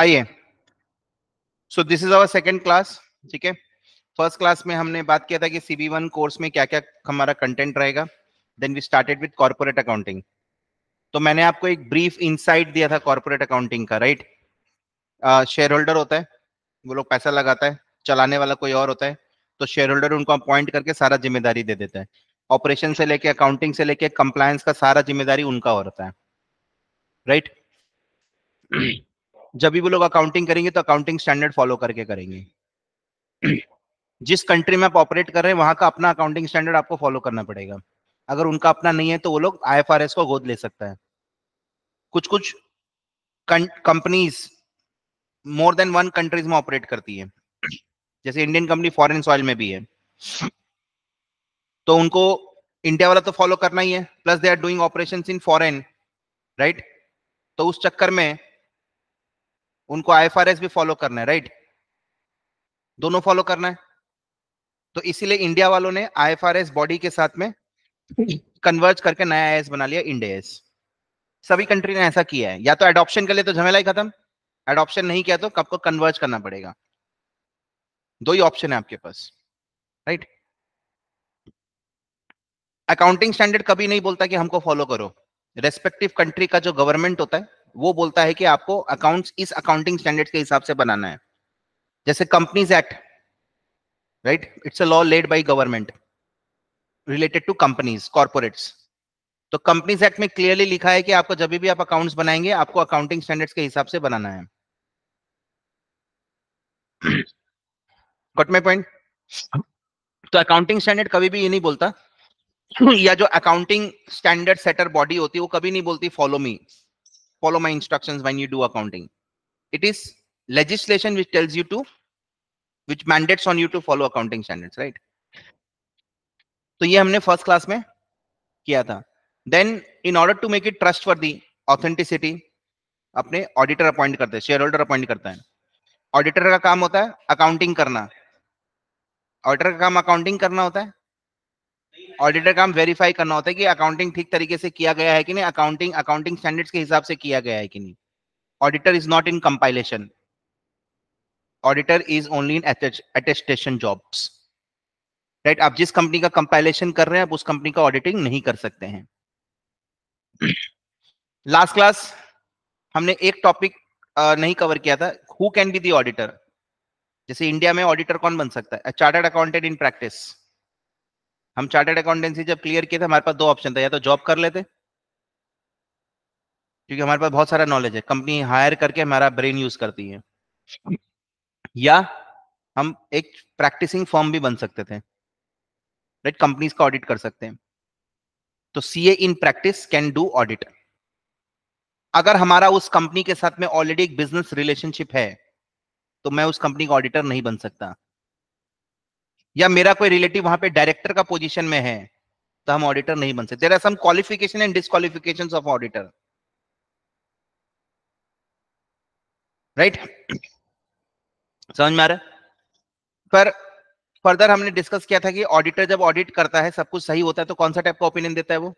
आइए so this is our second class ठीक है फर्स्ट क्लास में हमने बात किया था कि सी वन कोर्स में क्या क्या हमारा कंटेंट रहेगा then we started with corporate accounting तो मैंने आपको एक ब्रीफ इंसाइट दिया था कॉर्पोरेट अकाउंटिंग का राइट शेयर होल्डर होता है वो लोग पैसा लगाता है चलाने वाला कोई और होता है तो शेयर होल्डर उनको अपॉइंट करके सारा जिम्मेदारी दे देता है ऑपरेशन से लेके अकाउंटिंग से लेके कंप्लायंस का सारा जिम्मेदारी उनका हो रहता है राइट जब भी वो लोग अकाउंटिंग करेंगे तो अकाउंटिंग स्टैंडर्ड फॉलो करके करेंगे जिस कंट्री में आप ऑपरेट कर रहे हैं वहां का अपना अकाउंटिंग स्टैंडर्ड आपको फॉलो करना पड़ेगा अगर उनका अपना नहीं है तो वो लोग आई को गोद ले सकता है कुछ कुछ companies more than one countries में ऑपरेट करती है जैसे इंडियन कंपनी फॉरेन सॉइल में भी है तो उनको इंडिया वाला तो फॉलो करना ही है plus they are doing operation in foreign right तो उस चक्कर में उनको आईएफआरएस भी फॉलो करना है राइट दोनों फॉलो करना है तो इसीलिए इंडिया वालों ने आईएफआरएस बॉडी के साथ में कन्वर्ज करके नया एस बना लिया इंडियाएस सभी कंट्री ने ऐसा किया है या तो एडॉप्शन के लिए तो झमेला ही खत्म एडॉप्शन नहीं किया तो कब को कन्वर्ज करना पड़ेगा दो ही ऑप्शन है आपके पास राइट अकाउंटिंग स्टैंडर्ड कभी नहीं बोलता कि हमको फॉलो करो रेस्पेक्टिव कंट्री का जो गवर्नमेंट होता है वो बोलता है कि आपको अकाउंट्स इस अकाउंटिंग स्टैंडर्ड के हिसाब से बनाना है जैसे companies act right it's a law laid by government related to companies corporates तो कंपनीज एक्ट में क्लियरली लिखा है कि आपको जब भी आप अकाउंट्स बनाएंगे आपको अकाउंटिंग स्टैंडर्ड्स के हिसाब से बनाना है गॉट माय पॉइंट तो अकाउंटिंग स्टैंडर्ड कभी भी ये नहीं बोलता या जो अकाउंटिंग स्टैंडर्ड सेटर बॉडी होती है वो कभी नहीं बोलती follow me follow my instructions when you do accounting it is legislation which tells you to which mandates on you to follow accounting standards right तो ye humne first class mein kiya tha then in order to make it trustworthy authenticity apne auditor appoint karte appoint shareholder appoint karta hai auditor ka kaam hota hai accounting karna auditor ka kaam accounting karna hota hai auditor काम verify करना होता है कि accounting ठीक तरीके से किया गया है कि नहीं अकाउंटिंग अकाउंटिंग स्टैंडर्ड्स के हिसाब से किया गया है कि नहीं auditor is not in compilation auditor is only in attestation jobs right आप जिस कंपनी का कंपाइलेशन कर रहे हैं आप उस कंपनी का ऑडिटिंग नहीं कर सकते हैं लास्ट क्लास हमने एक टॉपिक नहीं कवर किया था who can be the auditor जैसे इंडिया में ऑडिटर कौन बन सकता है चार्टर्ड अकाउंटेंट इन प्रैक्टिस हम चार्टेड अकाउंटेंसी जब क्लियर किए थे हमारे पास दो ऑप्शन था या तो जॉब कर लेते क्योंकि हमारे पास बहुत सारा नॉलेज है कंपनी हायर करके हमारा ब्रेन यूज करती है या हम एक प्रैक्टिसिंग फॉर्म भी बन सकते थे राइट कंपनीज का ऑडिट कर सकते हैं तो A in practice can do audit अगर हमारा उस कंपनी के साथ में ऑलरेडी एक बिजनेस रिलेशनशिप है तो मैं उस कंपनी का ऑडिटर नहीं बन सकता या मेरा कोई रिलेटिव वहां पे डायरेक्टर का पोजीशन में है तो हम ऑडिटर नहीं बन सकते some qualification and disqualification of auditor right समझ में आ रहा पर फर्दर हमने डिस्कस किया था कि ऑडिटर जब ऑडिट करता है सब कुछ सही होता है तो कौन सा टाइप का ओपिनियन देता है वो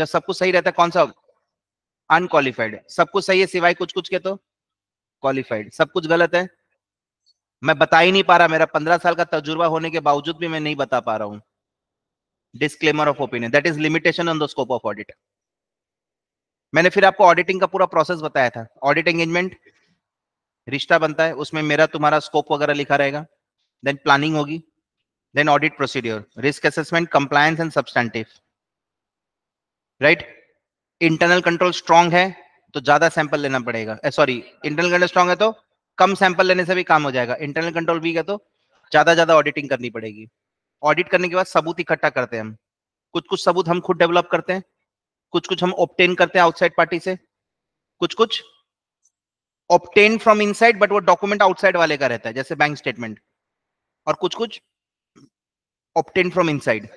जब सब कुछ सही रहता है कौन सा अनक्वालिफाइड सब कुछ सही है सिवाय कुछ कुछ के तो क्वालिफाइड सब कुछ गलत है मैं बता ही नहीं पा रहा मेरा पंद्रह साल का तजुर्बा होने के बावजूद भी मैं नहीं बता पा रहा हूं disclaimer of opinion that is limitation on the scope of audit मैंने फिर आपको ऑडिटिंग का पूरा प्रोसेस बताया था ऑडिट एंगेजमेंट रिश्ता बनता है उसमें मेरा तुम्हारा स्कोप वगैरह लिखा रहेगा देन प्लानिंग होगी then audit procedure risk assessment compliance and substantive right internal control strong है तो ज्यादा सैंपल लेना पड़ेगा सॉरी इंटरनल कंट्रोल स्ट्रांग है तो कम सैंपल लेने से भी काम हो जाएगा इंटरनल कंट्रोल वीक है तो ज्यादा ज्यादा ऑडिटिंग करनी पड़ेगी ऑडिट करने के बाद सबूत इकट्ठा करते हैं हम कुछ कुछ सबूत हम खुद डेवलप करते हैं कुछ कुछ हम ऑप्टेन करते हैं आउटसाइड पार्टी से कुछ कुछ ऑप्टेन फ्रॉम इनसाइड बट वो डॉक्यूमेंट आउटसाइड वाले का रहता है जैसे बैंक स्टेटमेंट और कुछ कुछ ऑप्टेन फ्रॉम इनसाइड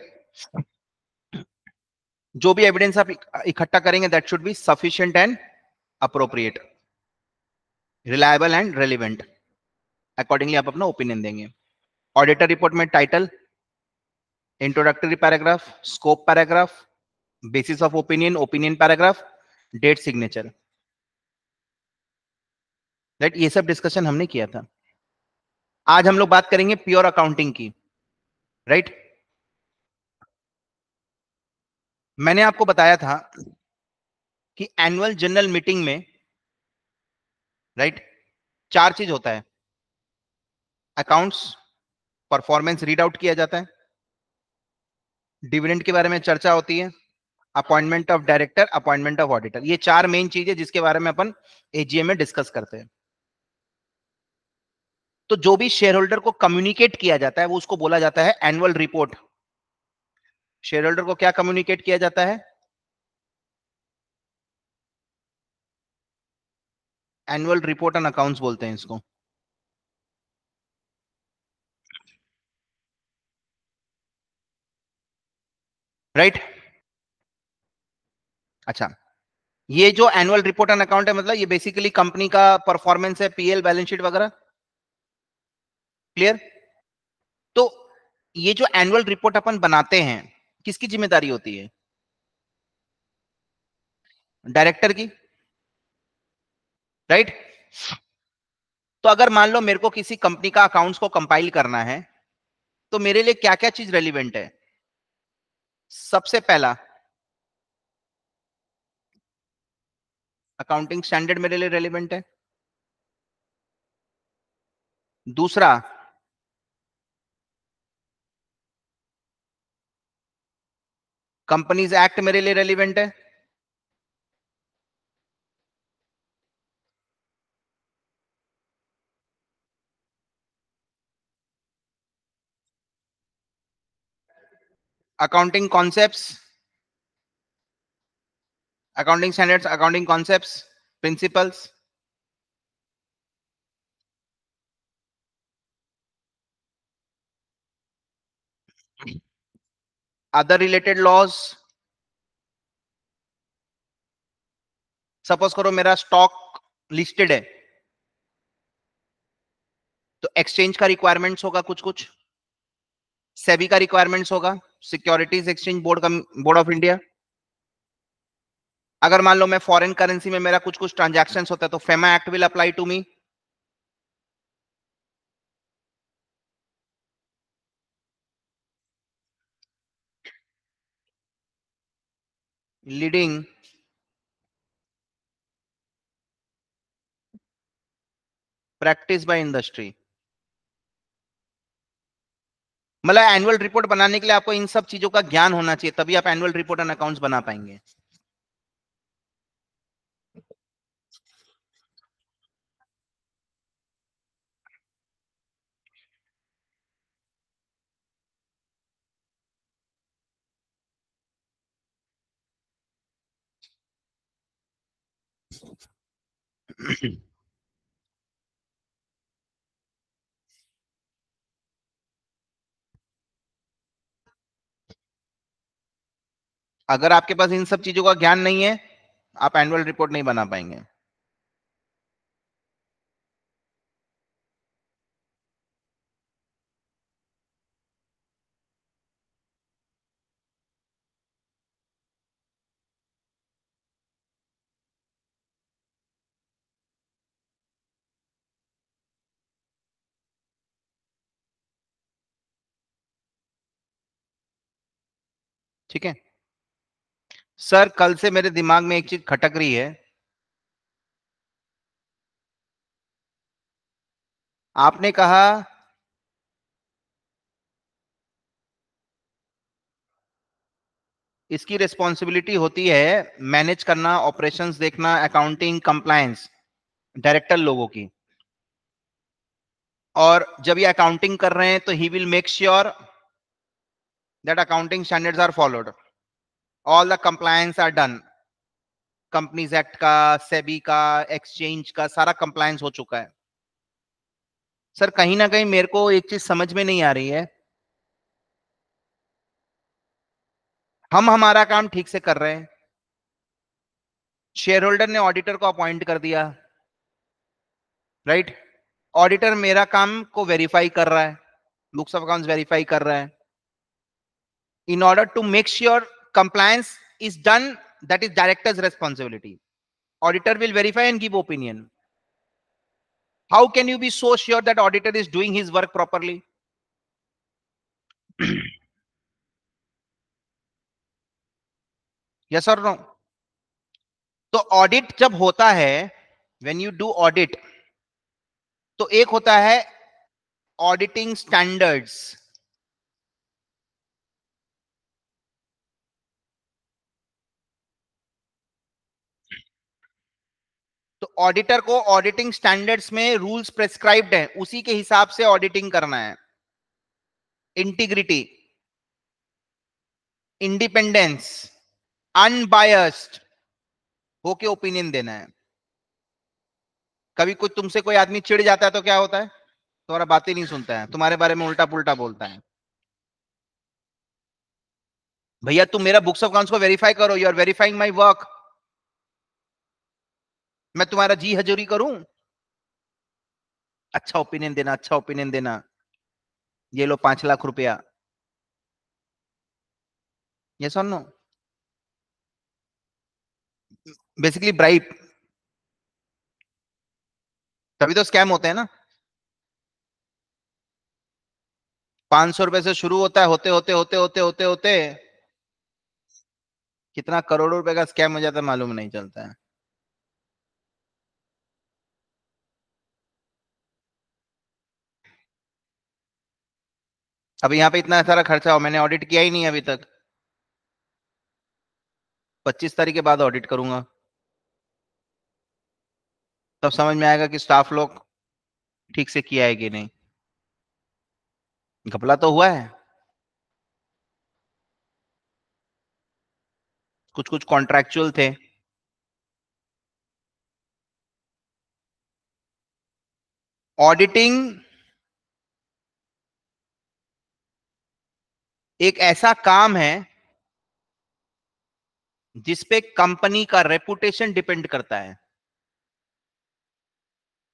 जो भी एविडेंस आप इकट्ठा करेंगे that should be sufficient and appropriate reliable and relevant accordingly आप अपना ओपिनियन देंगे ऑडिटर रिपोर्ट में title introductory paragraph scope paragraph basis of opinion opinion paragraph date signature right ये सब डिस्कशन हमने किया था आज हम लोग बात करेंगे प्योर अकाउंटिंग की राइट right? मैंने आपको बताया था कि एनुअल जनरल मीटिंग में राइट चार चीज होता है अकाउंट्स परफॉर्मेंस रीड आउट किया जाता है डिविडेंड के बारे में चर्चा होती है appointment of director appointment of auditor ये चार मेन चीजें जिसके बारे में अपन एजीएम में डिस्कस करते हैं तो जो भी शेयर होल्डर को कम्युनिकेट किया जाता है वो उसको बोला जाता है एनुअल रिपोर्ट शेयर होल्डर को क्या कम्युनिकेट किया जाता है एनुअल रिपोर्ट एंड अकाउंट्स बोलते हैं इसको राइट right? अच्छा ये जो एनुअल रिपोर्ट एंड अकाउंट है मतलब ये बेसिकली कंपनी का परफॉर्मेंस है पीएल बैलेंस शीट वगैरह क्लियर तो ये जो एनुअल रिपोर्ट अपन बनाते हैं किसकी जिम्मेदारी होती है डायरेक्टर की राइट तो अगर मान लो मेरे को किसी कंपनी का अकाउंट्स को कंपाइल करना है तो मेरे लिए क्या क्या चीज रेलिवेंट है सबसे पहला अकाउंटिंग स्टैंडर्ड मेरे लिए रेलिवेंट है दूसरा कंपनीज एक्ट मेरे लिए रेलिवेंट है accounting concepts accounting standards accounting concepts principles other related laws suppose करो मेरा स्टॉक लिस्टेड है तो एक्सचेंज का रिक्वायरमेंट्स होगा कुछ कुछ सेबी का रिक्वायरमेंट्स होगा सिक्योरिटीज एक्सचेंज बोर्ड का बोर्ड ऑफ इंडिया अगर मान लो मैं फॉरेन करेंसी में मेरा कुछ कुछ ट्रांजेक्शन होता है तो FEMA act will apply to me leading practice by industry मतलब एनुअल रिपोर्ट बनाने के लिए आपको इन सब चीजों का ज्ञान होना चाहिए तभी आप एनुअल रिपोर्ट एंड अकाउंट्स बना पाएंगे अगर आपके पास इन सब चीजों का ज्ञान नहीं है आप एनुअल रिपोर्ट नहीं बना पाएंगे ठीक है सर कल से मेरे दिमाग में एक चीज खटक रही है आपने कहा इसकी रिस्पॉन्सिबिलिटी होती है मैनेज करना ऑपरेशंस देखना अकाउंटिंग कंप्लायंस डायरेक्टर लोगों की और जब ये अकाउंटिंग कर रहे हैं तो he will make sure that accounting standards are followed all the compliance are done companies act का सेबी का एक्सचेंज का सारा कंप्लायंस हो चुका है सर कहीं ना कहीं मेरे को एक चीज समझ में नहीं आ रही है हम हमारा काम ठीक से कर रहे हैं शेयर होल्डर ने ऑडिटर को अपॉइंट कर दिया राइट right? ऑडिटर मेरा काम को वेरीफाई कर रहा है बुक्स ऑफ अकाउंट्स वेरीफाई कर रहा है in order to make sure compliance is done, that is director's responsibility. Auditor will verify and give opinion. How can you be so sure that auditor is doing his work properly? yes or no? तो audit जब होता है when you do audit तो एक होता है auditing standards auditor को auditing standards में रूल्स प्रेस्क्राइब्ड है उसी के हिसाब से ऑडिटिंग करना है इंटीग्रिटी इंडिपेंडेंस अनबायस्ड होके ओपिनियन देना है कभी कुछ तुमसे कोई आदमी चिढ़ जाता है तो क्या होता है तुम्हारा बातें नहीं सुनता है तुम्हारे बारे में उल्टा पुल्टा बोलता है भैया तुम मेरा बुक्स ऑफ अकाउंट्स को वेरीफाई करो you are verifying my work मैं तुम्हारा जी हजूरी करूं अच्छा ओपिनियन देना अच्छा ओपिनियन देना ये लो पांच लाख रुपया ये और बेसिकली ब्राइप तभी तो स्कैम होते हैं ना पांच सौ रुपए से शुरू होता है होते होते होते होते होते होते कितना करोड़ों रुपए का स्कैम हो जाता है मालूम नहीं चलता है अब यहाँ पे इतना सारा खर्चा हो मैंने ऑडिट किया ही नहीं अभी तक पच्चीस तारीख के बाद ऑडिट करूंगा तब समझ में आएगा कि स्टाफ लोग ठीक से किया है कि नहीं घपला तो हुआ है कुछ कुछ कॉन्ट्रेक्चुअल थे ऑडिटिंग एक ऐसा काम है जिसपे कंपनी का रेपुटेशन डिपेंड करता है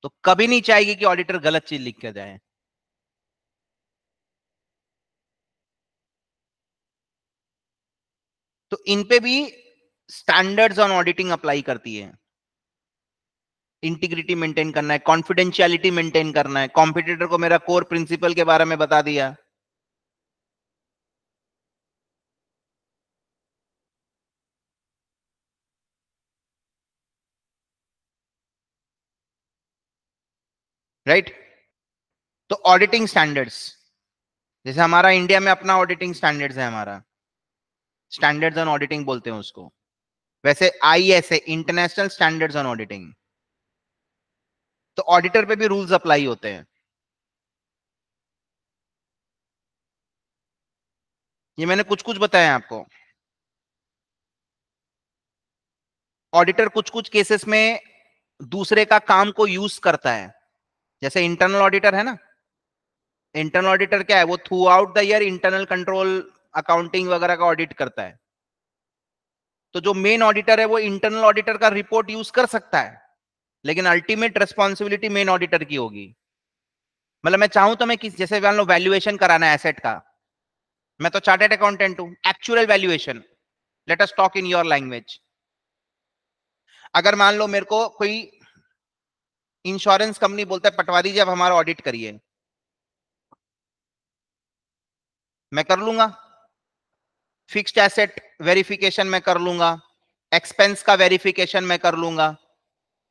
तो कभी नहीं चाहिए कि ऑडिटर गलत चीज लिख के जाए तो इनपे भी स्टैंडर्ड्स ऑन ऑडिटिंग अप्लाई करती है इंटीग्रिटी मेंटेन करना है कॉन्फिडेंशियलिटी मेंटेन करना है कॉम्पिटिटर को मेरा कोर प्रिंसिपल के बारे में बता दिया राइट तो ऑडिटिंग स्टैंडर्ड्स जैसे हमारा इंडिया में अपना ऑडिटिंग स्टैंडर्ड्स है हमारा स्टैंडर्ड्स ऑन ऑडिटिंग बोलते हैं उसको वैसे I S A international standards on auditing तो ऑडिटर पे भी रूल्स अप्लाई होते हैं ये मैंने कुछ कुछ बताया आपको ऑडिटर कुछ कुछ केसेस में दूसरे का काम को यूज करता है जैसे इंटरनल ऑडिटर है ना इंटरनल ऑडिटर क्या है वो throughout the year internal control accounting वगैरह का ऑडिट करता है तो जो मेन ऑडिटर है वो इंटरनल ऑडिटर का रिपोर्ट यूज कर सकता है लेकिन अल्टीमेट रेस्पॉन्सिबिलिटी मेन ऑडिटर की होगी मतलब मैं चाहूं तो मैं किस जैसे मान लो वैल्यूएशन कराना है एसेट का मैं तो चार्टेड अकाउंटेंट हूं actual valuation let us talk in your language अगर मान लो मेरे को कोई इंश्योरेंस कंपनी बोलता है पटवारी जी अब हमारा ऑडिट करिए मैं कर लूंगा फिक्स्ड एसेट वेरिफिकेशन मैं कर लूंगा एक्सपेंस का वेरिफिकेशन मैं कर लूंगा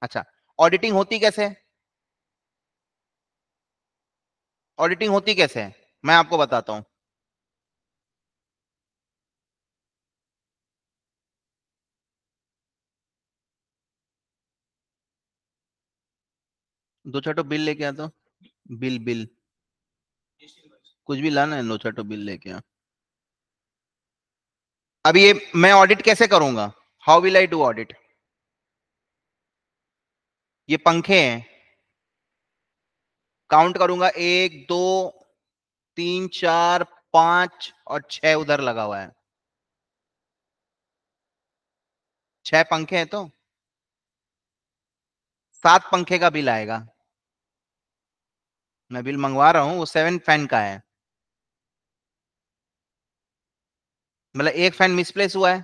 अच्छा ऑडिटिंग होती कैसे ऑडिटिंग होती कैसे है मैं आपको बताता हूं दो छठो बिल लेके आता हूँ बिल बिल कुछ भी लाना है दो छठो बिल लेके आ अब ये मैं ऑडिट कैसे करूंगा how will I do audit ये पंखे हैं काउंट करूंगा एक दो तीन चार पांच और छह उधर लगा हुआ है छह पंखे हैं तो सात पंखे का बिल आएगा मैं बिल मंगवा रहा हूं वो सेवन फैन का है मतलब एक फैन मिसप्लेस हुआ है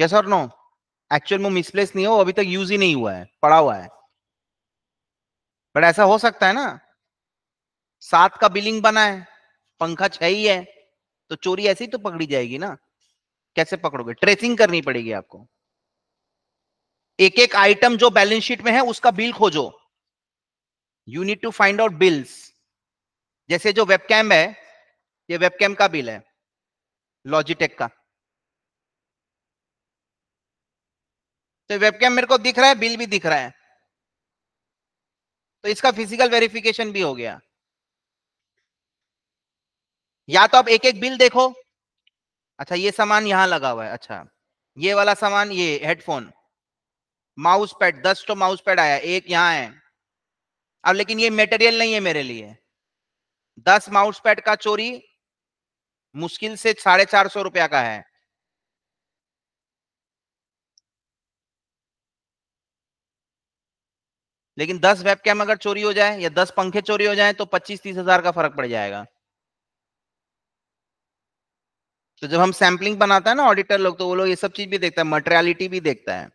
यस और नो एक्चुअल में मिसप्लेस नहीं हो अभी तक यूज ही नहीं हुआ है पड़ा हुआ है बट ऐसा हो सकता है ना सात का बिलिंग बना है पंखा छह ही है तो चोरी ऐसे ही तो पकड़ी जाएगी ना कैसे पकड़ोगे ट्रेसिंग करनी पड़ेगी आपको एक एक आइटम जो बैलेंस शीट में है उसका बिल खोजो you need to find out bills जैसे जो वेबकैम है ये वेबकैम का बिल है लॉजिटेक का तो वेबकैम मेरे को दिख रहा है बिल भी दिख रहा है तो इसका फिजिकल वेरिफिकेशन भी हो गया या तो आप एक एक बिल देखो अच्छा ये सामान यहाँ लगा हुआ है अच्छा ये वाला सामान ये हेडफोन माउस पैड दस तो माउस पैड आया एक यहाँ है अब लेकिन ये मेटेरियल नहीं है मेरे लिए दस माउस पैड का चोरी मुश्किल से साढ़े चार सौ रुपया का है लेकिन दस वेबकैम अगर चोरी हो जाए या दस पंखे चोरी हो जाए तो पच्चीस तीस हजार का फर्क पड़ जाएगा तो जब हम सैम्पलिंग बनाता है ना ऑडिटर लोग तो वो लोग ये सब चीज भी देखता है मटेरियलिटी भी देखता है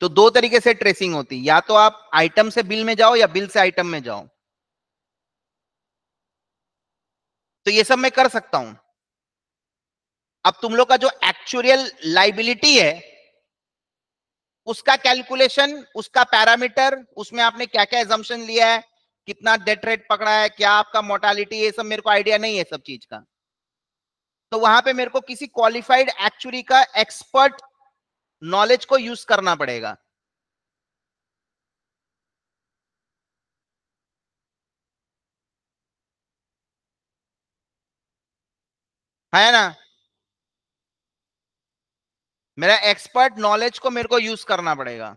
तो दो तरीके से ट्रेसिंग होती या तो आप आइटम से बिल में जाओ या बिल से आइटम में जाओ तो ये सब मैं कर सकता हूं अब तुम लोग का जो एक्चुअल लाइबिलिटी है उसका कैलकुलेशन उसका पैरामीटर उसमें आपने क्या क्या एजम्पन लिया है कितना डेट रेट पकड़ा है क्या आपका मोर्टालिटी ये सब मेरे को आइडिया नहीं है सब चीज का तो वहां पे मेरे को किसी क्वालिफाइड एक्चुअली का एक्सपर्ट नॉलेज को यूज करना पड़ेगा है ना मेरा एक्सपर्ट नॉलेज को मेरे को यूज करना पड़ेगा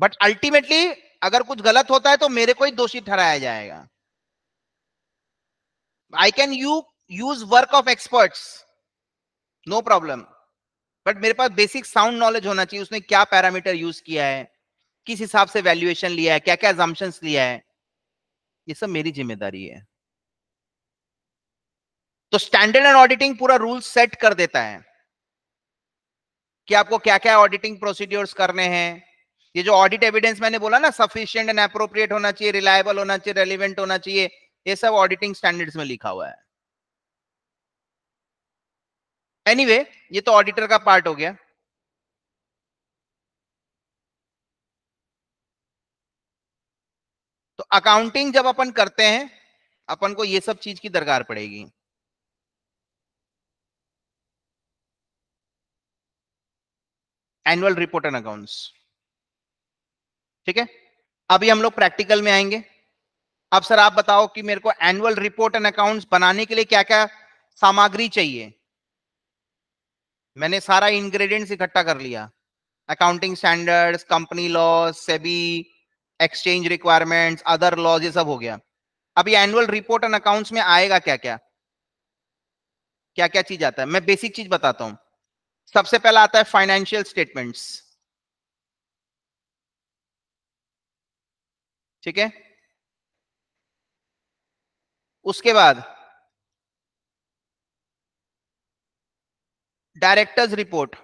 बट अल्टीमेटली अगर कुछ गलत होता है तो मेरे को ही दोषी ठहराया जाएगा I can you use work of experts no problem but मेरे पास बेसिक साउंड नॉलेज होना चाहिए उसने क्या पैरामीटर यूज किया है किस हिसाब से वैल्यूएशन लिया है क्या क्या एजम्पन्स लिया है ये सब मेरी जिम्मेदारी है तो स्टैंडर्ड एंड ऑडिटिंग पूरा रूल सेट कर देता है कि आपको क्या क्या ऑडिटिंग प्रोसीड्योर्स करने हैं ये जो ऑडिट एविडेंस मैंने बोला ना सफिशियंट एंड अप्रोप्रिएट होना चाहिए रिलायबल होना चाहिए रेलिवेंट होना चाहिए ये सब ऑडिटिंग स्टैंडर्ड्स में लिखा हुआ है एनीवे anyway, ये तो ऑडिटर का पार्ट हो गया तो अकाउंटिंग जब अपन करते हैं अपन को ये सब चीज की दरकार पड़ेगी एनुअल रिपोर्ट एंड अकाउंट्स ठीक है अभी हम लोग प्रैक्टिकल में आएंगे अब सर आप बताओ कि मेरे को एनुअल रिपोर्ट एंड अकाउंट्स बनाने के लिए क्या क्या सामग्री चाहिए मैंने सारा इंग्रेडिएंट्स इकट्ठा कर लिया accounting standards company laws SEBI exchange requirements other laws ये सब हो गया अभी एनुअल रिपोर्ट एंड अकाउंट्स में आएगा क्या क्या क्या क्या चीज आता है मैं बेसिक चीज बताता हूं सबसे पहला आता है फाइनेंशियल स्टेटमेंट्स ठीक है उसके बाद डायरेक्टर्स रिपोर्ट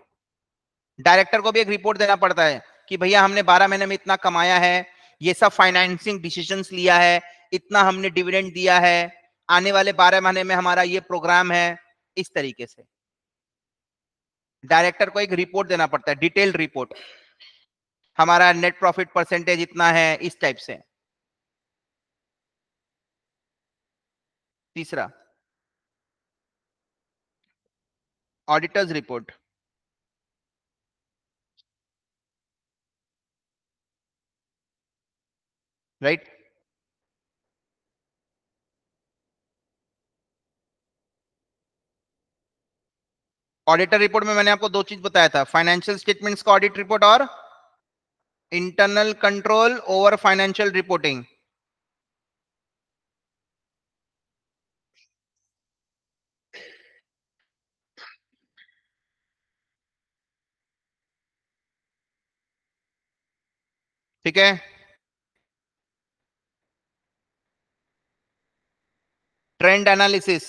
डायरेक्टर को भी एक रिपोर्ट देना पड़ता है कि भैया हमने 12 महीने में इतना कमाया है ये सब फाइनेंसिंग डिसीजंस लिया है इतना हमने डिविडेंड दिया है आने वाले 12 महीने में हमारा ये प्रोग्राम है इस तरीके से डायरेक्टर को एक रिपोर्ट देना पड़ता है डिटेल्ड रिपोर्ट हमारा नेट प्रॉफिट परसेंटेज इतना है इस टाइप से तीसरा auditors report right auditor report में मैंने आपको दो चीज बताया था फाइनेंशियल स्टेटमेंट्स का ऑडिट रिपोर्ट और internal control over financial reporting ठीक है ट्रेंड एनालिसिस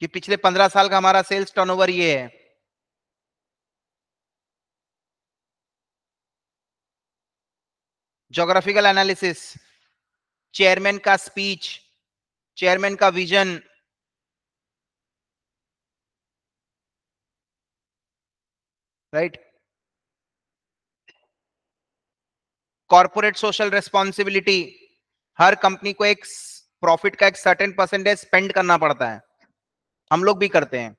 कि पिछले पंद्रह साल का हमारा सेल्स टर्नओवर ये है जोग्राफिकल एनालिसिस चेयरमैन का स्पीच चेयरमैन का vision right corporate social responsibility हर कंपनी को एक प्रॉफिट का एक सर्टेन परसेंटेज स्पेंड करना पड़ता है हम लोग भी करते हैं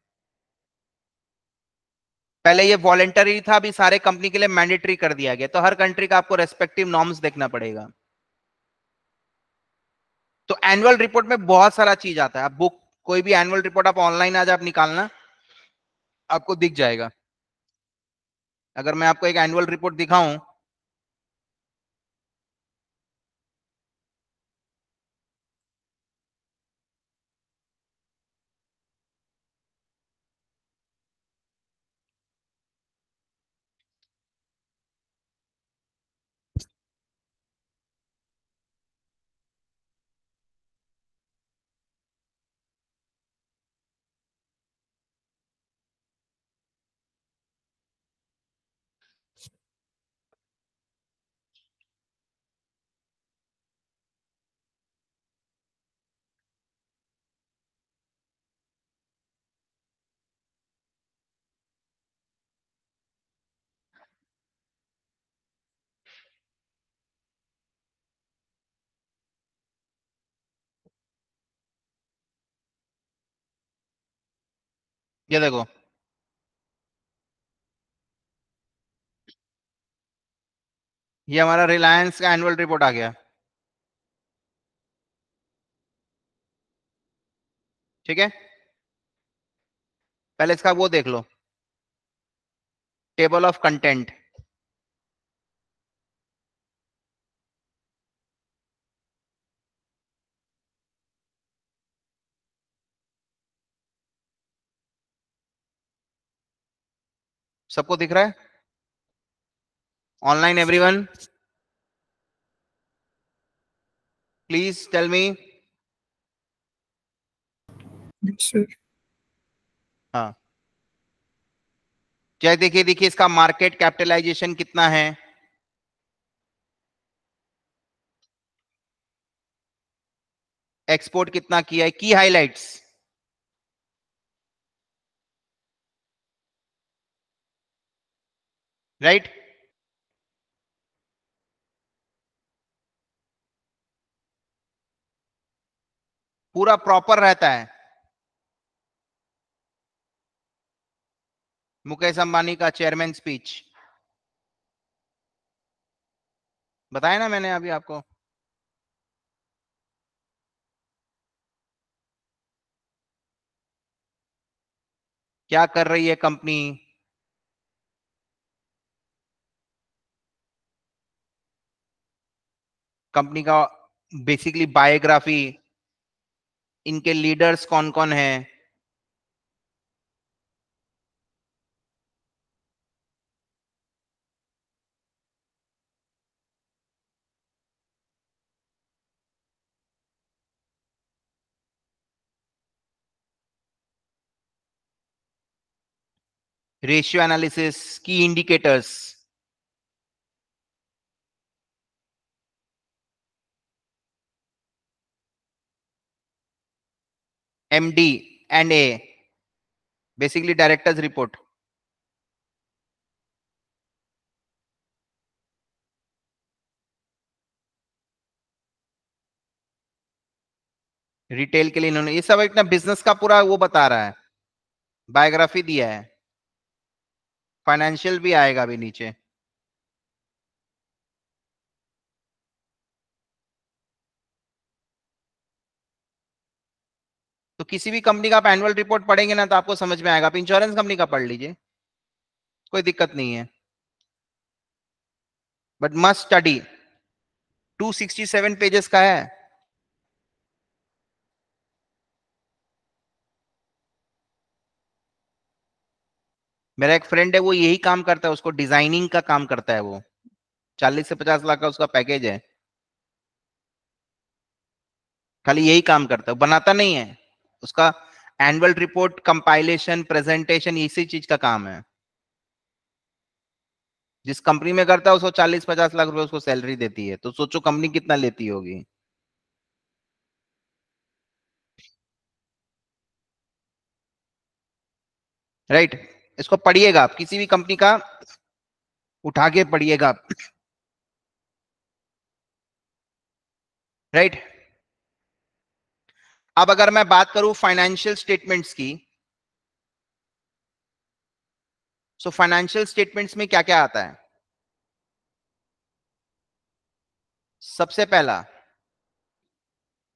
पहले ये वॉलेंटरी था अभी सारे कंपनी के लिए मैंडेटरी कर दिया गया तो हर कंट्री का आपको रेस्पेक्टिव नॉर्म्स देखना पड़ेगा तो एनुअल रिपोर्ट में बहुत सारा चीज आता है आप बुक कोई भी एनुअल रिपोर्ट आप ऑनलाइन आज आप निकालना आपको दिख जाएगा अगर मैं आपको एक एनुअल रिपोर्ट दिखाऊं ये देखो ये हमारा रिलायंस का एनुअल रिपोर्ट आ गया ठीक है पहले इसका वो देख लो टेबल ऑफ कंटेंट सबको दिख रहा है online everyone please tell me हाँ क्या देखिए देखिए इसका मार्केट कैपिटलाइजेशन कितना है एक्सपोर्ट कितना किया है की हाइलाइट्स right पूरा प्रॉपर रहता है मुकेश अंबानी का चेयरमैन स्पीच बताया ना मैंने अभी आपको क्या कर रही है कंपनी कंपनी का बेसिकली बायोग्राफी इनके लीडर्स कौन कौन है रेशियो एनालिसिस की indicators MD and A. Basically, director's report. Retail के लिए इन्होंने ये सब इतना बिजनेस का पूरा वो बता रहा है बायोग्राफी दिया है फाइनेंशियल भी आएगा अभी नीचे तो किसी भी कंपनी का आप एनुअल रिपोर्ट पढ़ेंगे ना तो आपको समझ में आएगा आप इंश्योरेंस कंपनी का पढ़ लीजिए कोई दिक्कत नहीं है बट मस्ट स्टडी 267 पेजेस का है मेरा एक फ्रेंड है वो यही काम करता है उसको डिजाइनिंग का काम करता है वो चालीस से पचास लाख का उसका पैकेज है खाली यही काम करता है बनाता नहीं है उसका एनुअल रिपोर्ट कंपाइलेशन प्रेजेंटेशन इसी चीज का काम है जिस कंपनी में करता है उसको 40-50 लाख रुपए उसको सैलरी देती है तो सोचो कंपनी कितना लेती होगी राइट right. इसको पढ़िएगा आप किसी भी कंपनी का उठा के पढ़िएगा आप राइट right. अब अगर मैं बात करूं फाइनेंशियल स्टेटमेंट्स की सो फाइनेंशियल स्टेटमेंट्स में क्या क्या आता है सबसे पहला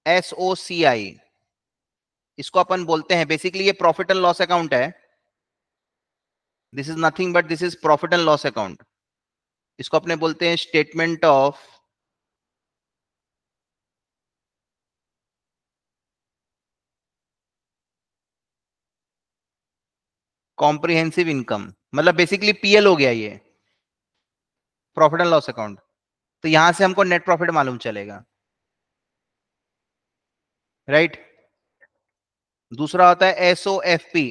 एस ओ सी आई इसको अपन बोलते हैं बेसिकली ये प्रॉफिट एंड लॉस अकाउंट है this is nothing but this is profit and loss account इसको अपने बोलते हैं स्टेटमेंट ऑफ कॉम्प्रिहेंसिव इनकम मतलब बेसिकली पीएल हो गया ये प्रॉफिट एंड लॉस अकाउंट तो यहां से हमको नेट प्रॉफिट मालूम चलेगा राइट right? दूसरा होता है SO F P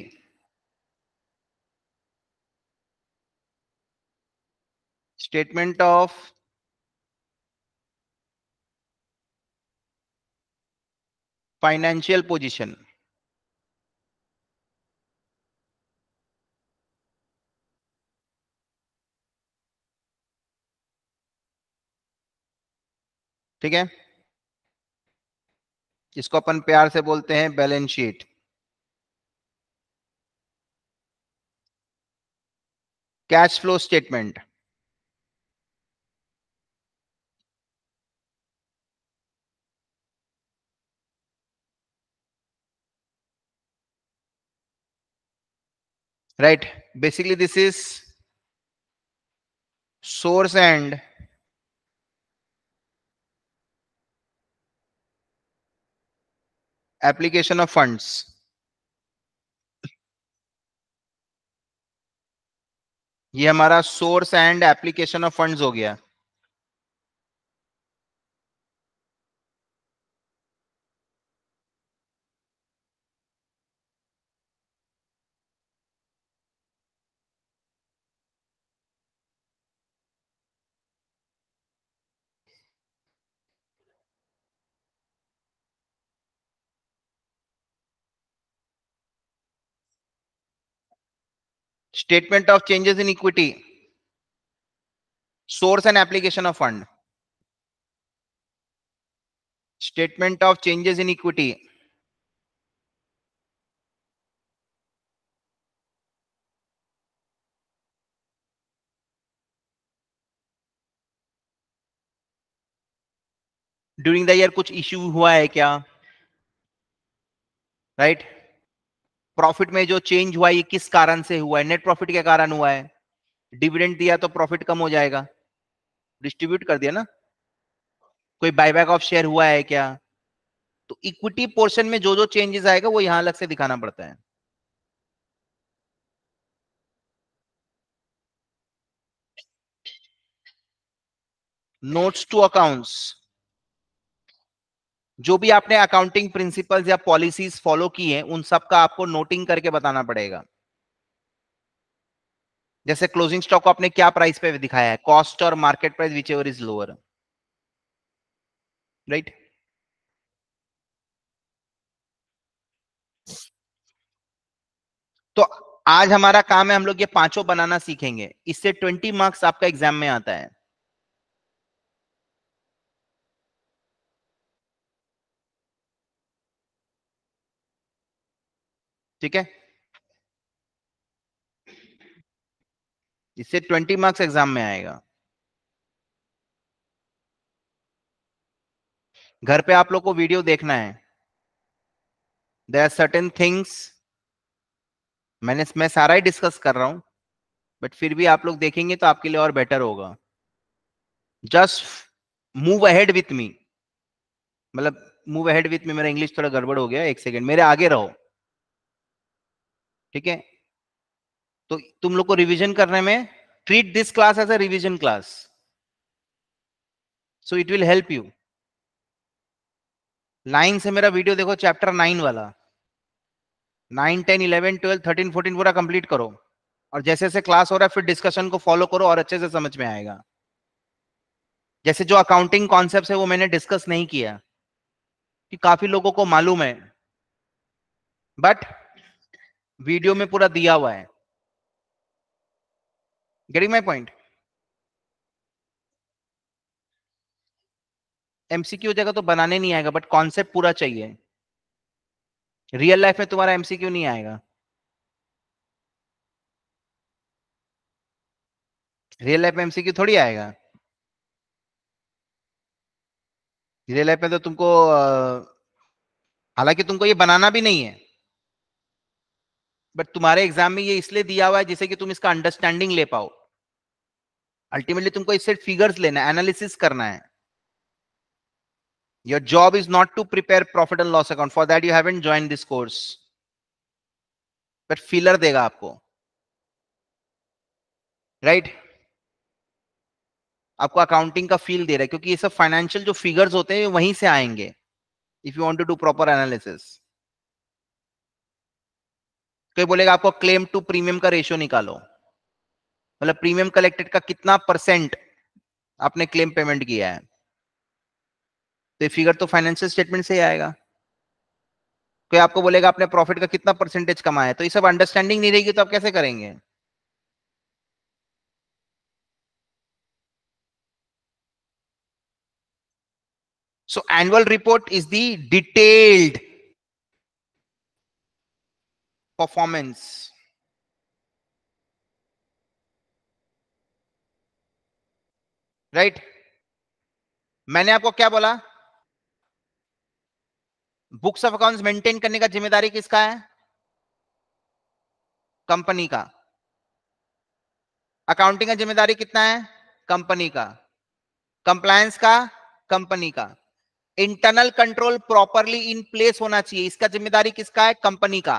statement of financial position ठीक है इसको अपन प्यार से बोलते हैं balance sheet cash flow statement right basically this is source and application of funds ये हमारा source and application of funds हो गया statement of changes in equity source and application of fund statement of changes in equity during the year कुछ issue हुआ है क्या right right? Profit में जो चेंज हुआ ये किस कारण से हुआ है नेट प्रॉफिट के कारण हुआ है डिविडेंड दिया तो प्रॉफिट कम हो जाएगा डिस्ट्रीब्यूट कर दिया ना कोई बायबैक ऑफ शेयर हुआ है क्या तो इक्विटी पोर्शन में जो जो चेंजेस आएगा वो यहां अलग से दिखाना पड़ता है नोट्स टू अकाउंट्स जो भी आपने अकाउंटिंग प्रिंसिपल्स या पॉलिसीज फॉलो की हैं उन सब का आपको नोटिंग करके बताना पड़ेगा जैसे क्लोजिंग स्टॉक को आपने क्या प्राइस पे दिखाया है कॉस्ट और market price whichever is lower right तो आज हमारा काम है हम लोग ये पांचों बनाना सीखेंगे इससे 20 मार्क्स आपका एग्जाम में आता है ठीक है इससे ट्वेंटी मार्क्स एग्जाम में आएगा घर पे आप लोग को वीडियो देखना है देर आर सर्टेन थिंग्स मैंने मैं सारा ही डिस्कस कर रहा हूं बट फिर भी आप लोग देखेंगे तो आपके लिए और बेटर होगा just move ahead with me मतलब मूव अहेड विथ मी मेरा इंग्लिश थोड़ा गड़बड़ हो गया एक सेकेंड मेरे आगे रहो ठीक है तो तुम लोग को रिवीजन करने में treat this class as a revision class so it will help you line से मेरा वीडियो देखो चैप्टर नाइन वाला nine ten eleven twelve thirteen fourteen पूरा कंप्लीट करो और जैसे जैसे क्लास हो रहा है फिर डिस्कशन को फॉलो करो और अच्छे से समझ में आएगा जैसे जो अकाउंटिंग कॉन्सेप्ट है वो मैंने डिस्कस नहीं किया कि काफी लोगों को मालूम है बट वीडियो में पूरा दिया हुआ है गेटिंग माई पॉइंट एमसीक्यू जगह तो बनाने नहीं आएगा बट कॉन्सेप्ट पूरा चाहिए रियल लाइफ में तुम्हारा एमसीक्यू नहीं आएगा रियल लाइफ में एमसीक्यू थोड़ी आएगा रियल लाइफ में तो तुमको हालांकि तुमको ये बनाना भी नहीं है बट तुम्हारे एग्जाम में ये इसलिए दिया हुआ है जिसे कि तुम इसका अंडरस्टैंडिंग ले पाओ अल्टीमेटली तुमको इससे फिगर्स लेना है एनालिसिस करना है your job is not to prepare profit and loss account for that you have join this course but filler देगा आपको राइट right? आपको अकाउंटिंग का फील दे रहा है क्योंकि ये सब फाइनेंशियल जो फिगर्स होते हैं वहीं से आएंगे if you want to do proper analysis कोई तो बोलेगा आपको क्लेम टू प्रीमियम का रेशियो निकालो मतलब प्रीमियम कलेक्टेड का कितना परसेंट आपने क्लेम पेमेंट किया है तो ये फिगर तो फाइनेंशियल स्टेटमेंट से ही आएगा कोई आपको बोलेगा आपने प्रॉफिट का कितना परसेंटेज कमाया है तो ये सब अंडरस्टैंडिंग नहीं रहेगी तो आप कैसे करेंगे so annual report is the detailed performance right right? मैंने आपको क्या बोला बुक्स ऑफ अकाउंट्स मेंटेन करने का जिम्मेदारी किसका है कंपनी का अकाउंटिंग का जिम्मेदारी कितना है कंपनी का कंप्लायंस का कंपनी का internal control properly in place होना चाहिए इसका जिम्मेदारी किसका है कंपनी का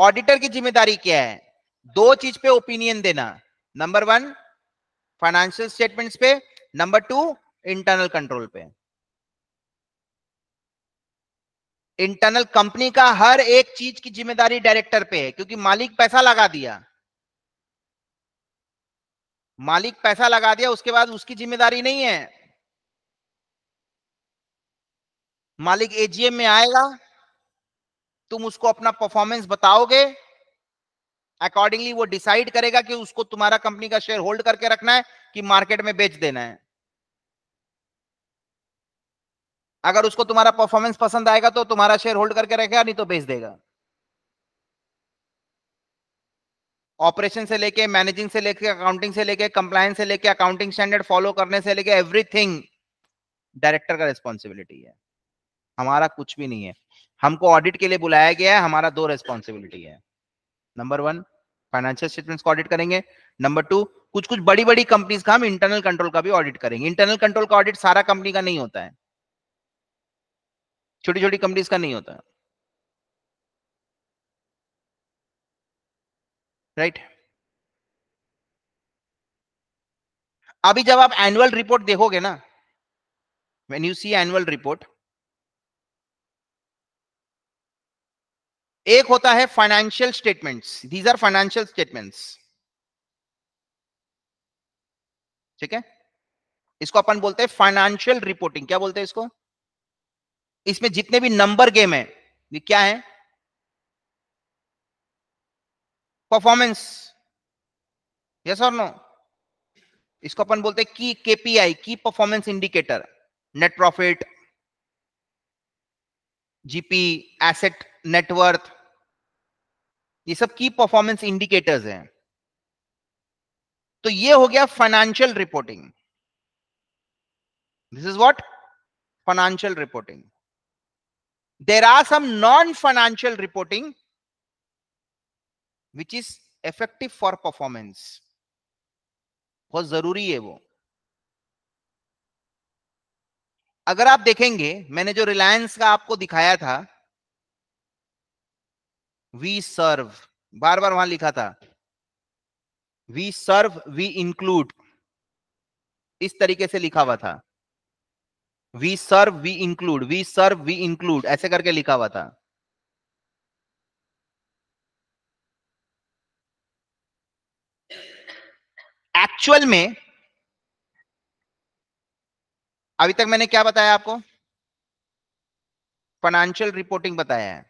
ऑडिटर की जिम्मेदारी क्या है दो चीज पे ओपिनियन देना नंबर वन फाइनेंशियल स्टेटमेंट्स पे नंबर टू इंटरनल कंट्रोल पे इंटरनल कंपनी का हर एक चीज की जिम्मेदारी डायरेक्टर पे है क्योंकि मालिक पैसा लगा दिया मालिक पैसा लगा दिया उसके बाद उसकी जिम्मेदारी नहीं है मालिक एजीएम में आएगा तुम उसको अपना परफॉर्मेंस बताओगे अकॉर्डिंगली वो डिसाइड करेगा कि उसको तुम्हारा कंपनी का शेयर होल्ड करके रखना है कि मार्केट में बेच देना है अगर उसको तुम्हारा परफॉर्मेंस पसंद आएगा तो तुम्हारा शेयर होल्ड करके रखेगा नहीं तो बेच देगा ऑपरेशन से लेके मैनेजिंग से लेके अकाउंटिंग से लेके कंप्लायंस से लेके अकाउंटिंग स्टैंडर्ड फॉलो करने से लेके एवरीथिंग डायरेक्टर का रिस्पॉन्सिबिलिटी है हमारा कुछ भी नहीं है हमको ऑडिट के लिए बुलाया गया है हमारा दो रेस्पॉन्सिबिलिटी है नंबर वन फाइनेंशियल स्टेटमेंट्स को ऑडिट करेंगे नंबर टू कुछ कुछ बड़ी बड़ी कंपनीज का हम इंटरनल कंट्रोल का भी ऑडिट करेंगे इंटरनल कंट्रोल का ऑडिट सारा कंपनी का नहीं होता है छोटी छोटी कंपनीज का नहीं होता राइट right? अभी जब आप एनुअल रिपोर्ट देखोगे ना when you see annual report एक होता है financial statements these are financial statements ठीक है इसको अपन बोलते हैं फाइनेंशियल रिपोर्टिंग क्या बोलते हैं इसको इसमें जितने भी नंबर गेम है ये क्या है परफॉर्मेंस यस और नो इसको अपन बोलते हैं की केपीआई की performance indicator net profit GP asset net worth ये सब की परफॉर्मेंस इंडिकेटर्स हैं तो ये हो गया financial reporting this is what financial reporting there are some non financial reporting which is effective for performance बहुत जरूरी है वो अगर आप देखेंगे मैंने जो रिलायंस का आपको दिखाया था वी सर्व बार बार वहां लिखा था वी सर्व वी इंक्लूड इस तरीके से लिखा हुआ था we serve we include we serve we include ऐसे करके लिखा हुआ था एक्चुअल में अभी तक मैंने क्या बताया आपको फाइनेंशियल रिपोर्टिंग बताया है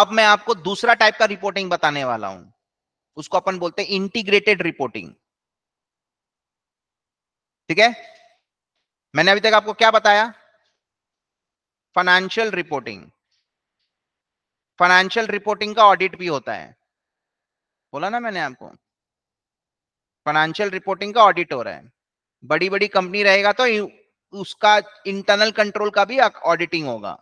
अब मैं आपको दूसरा टाइप का रिपोर्टिंग बताने वाला हूं उसको अपन बोलते हैं इंटीग्रेटेड रिपोर्टिंग ठीक है मैंने अभी तक आपको क्या बताया फाइनेंशियल रिपोर्टिंग फाइनेंशियल रिपोर्टिंग का ऑडिट भी होता है बोला ना मैंने आपको फाइनेंशियल रिपोर्टिंग का ऑडिट हो रहा है बड़ी बड़ी कंपनी रहेगा तो उसका इंटरनल कंट्रोल का भी ऑडिटिंग होगा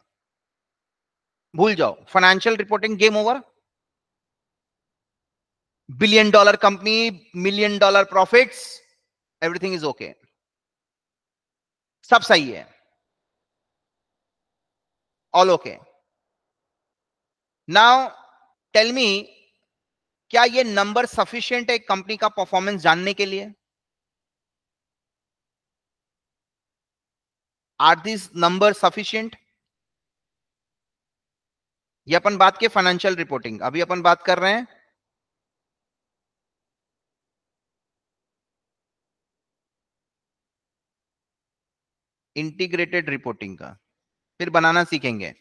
भूल जाओ financial reporting game over billion dollar company million dollar profits everything is okay सब सही है all okay now tell me क्या ये नंबर सफिशियंट है कंपनी का परफॉर्मेंस जानने के लिए आर दिस नंबर सफिशियंट ये अपन बात के फाइनेंशियल रिपोर्टिंग अभी अपन बात कर रहे हैं इंटीग्रेटेड रिपोर्टिंग का फिर बनाना सीखेंगे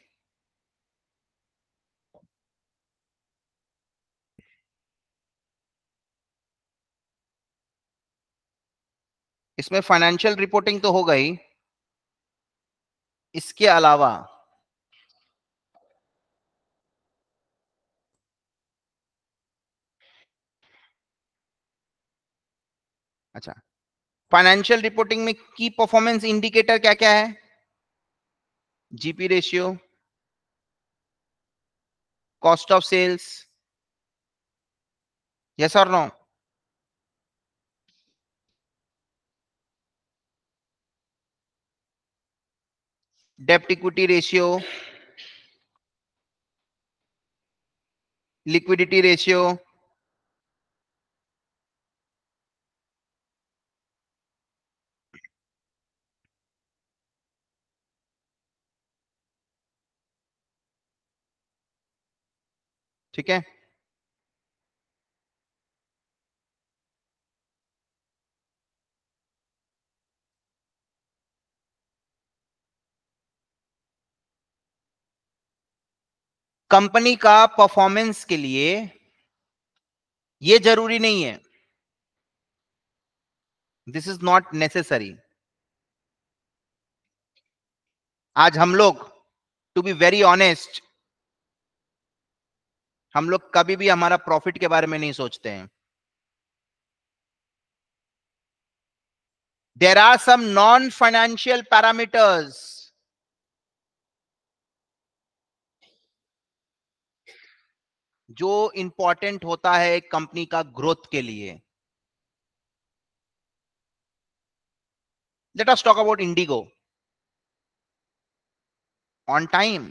इसमें फाइनेंशियल रिपोर्टिंग तो हो गई इसके अलावा अच्छा फाइनेंशियल रिपोर्टिंग में की परफॉर्मेंस इंडिकेटर क्या क्या है GP ratio cost of sales yes और no debt equity ratio liquidity ratio ठीक है कंपनी का परफॉर्मेंस के लिए यह जरूरी नहीं है दिस इज नॉट नेसेसरी आज हम लोग टू बी वेरी ऑनेस्ट हम लोग कभी भी हमारा प्रॉफिट के बारे में नहीं सोचते हैं there are some non financial parameters जो इंपॉर्टेंट होता है कंपनी का ग्रोथ के लिए let us talk about IndiGo on time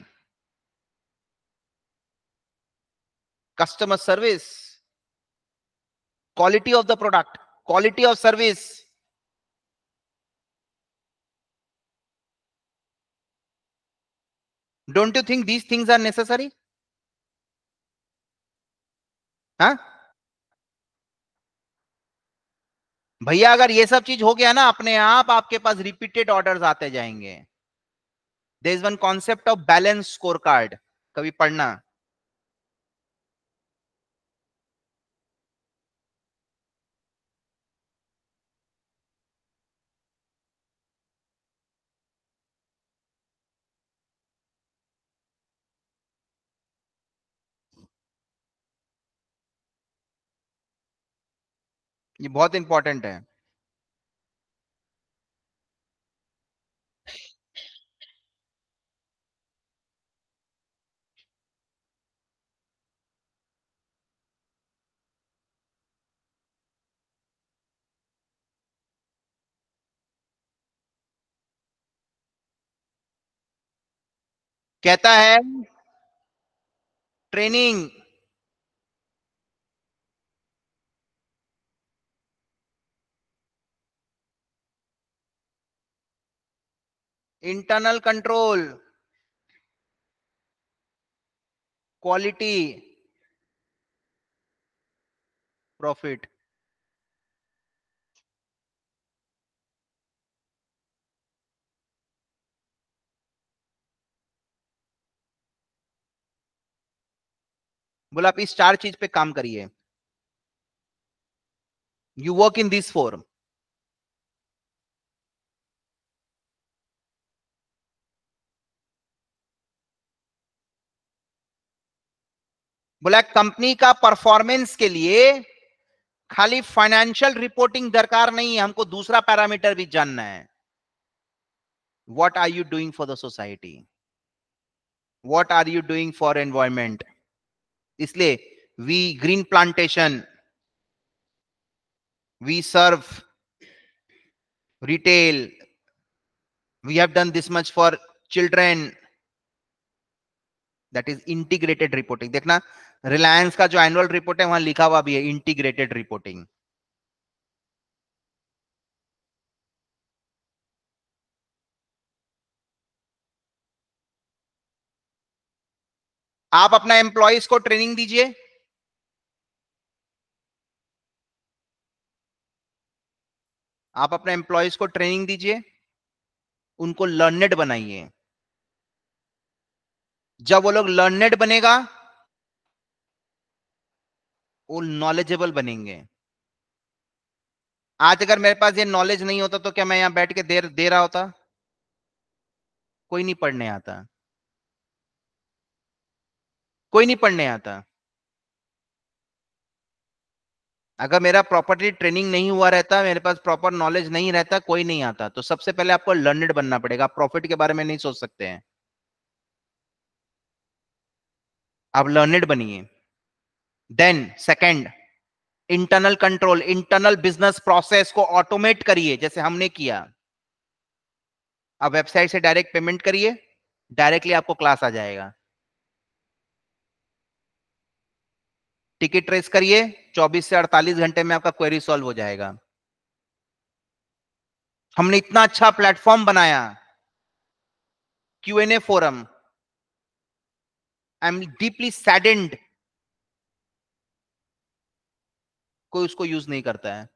customer service quality of the product quality of service don't you think these things are necessary हाँ? भैया अगर ये सब चीज हो गया ना अपने आप आपके पास रिपीटेड ऑर्डर्स आते जाएंगे there is one concept of balance scorecard कभी पढ़ना ये बहुत इंपॉर्टेंट है कहता है training internal control quality profit बोला आप इस चार चीज पे काम करिए you work in this form बोला कंपनी का परफॉर्मेंस के लिए खाली फाइनेंशियल रिपोर्टिंग दरकार नहीं है हमको दूसरा पैरामीटर भी जानना है what are you doing for the society what are you doing for environment इसलिए we green plantation we serve retail we have done this much for children that is integrated reporting देखना रिलायंस का जो annual report है वहां लिखा हुआ भी है इंटीग्रेटेड रिपोर्टिंग आप अपना एम्प्लॉयज को ट्रेनिंग दीजिए आप अपने एम्प्लॉयज को ट्रेनिंग दीजिए उनको लर्नेड बनाइए जब वो लोग लर्नेड बनेगा वो नॉलेजेबल बनेंगे आज अगर मेरे पास ये नॉलेज नहीं होता तो क्या मैं यहां बैठ के देर दे रहा होता कोई नहीं पढ़ने आता कोई नहीं पढ़ने आता अगर मेरा प्रॉपर्टी ट्रेनिंग नहीं हुआ रहता मेरे पास प्रॉपर नॉलेज नहीं रहता कोई नहीं आता तो सबसे पहले आपको लर्नेड बनना पड़ेगा आप प्रॉफिट के बारे में नहीं सोच सकते हैं आप लर्नेड बनिए then second internal control internal business process को ऑटोमेट करिए जैसे हमने किया आप वेबसाइट से डायरेक्ट पेमेंट करिए डायरेक्टली आपको क्लास आ जाएगा टिकट ट्रेस करिए 24 से 48 घंटे में आपका क्वेरी सॉल्व हो जाएगा हमने इतना अच्छा प्लेटफॉर्म बनाया Q N A forum I am deeply saddened कोई उसको यूज नहीं करता है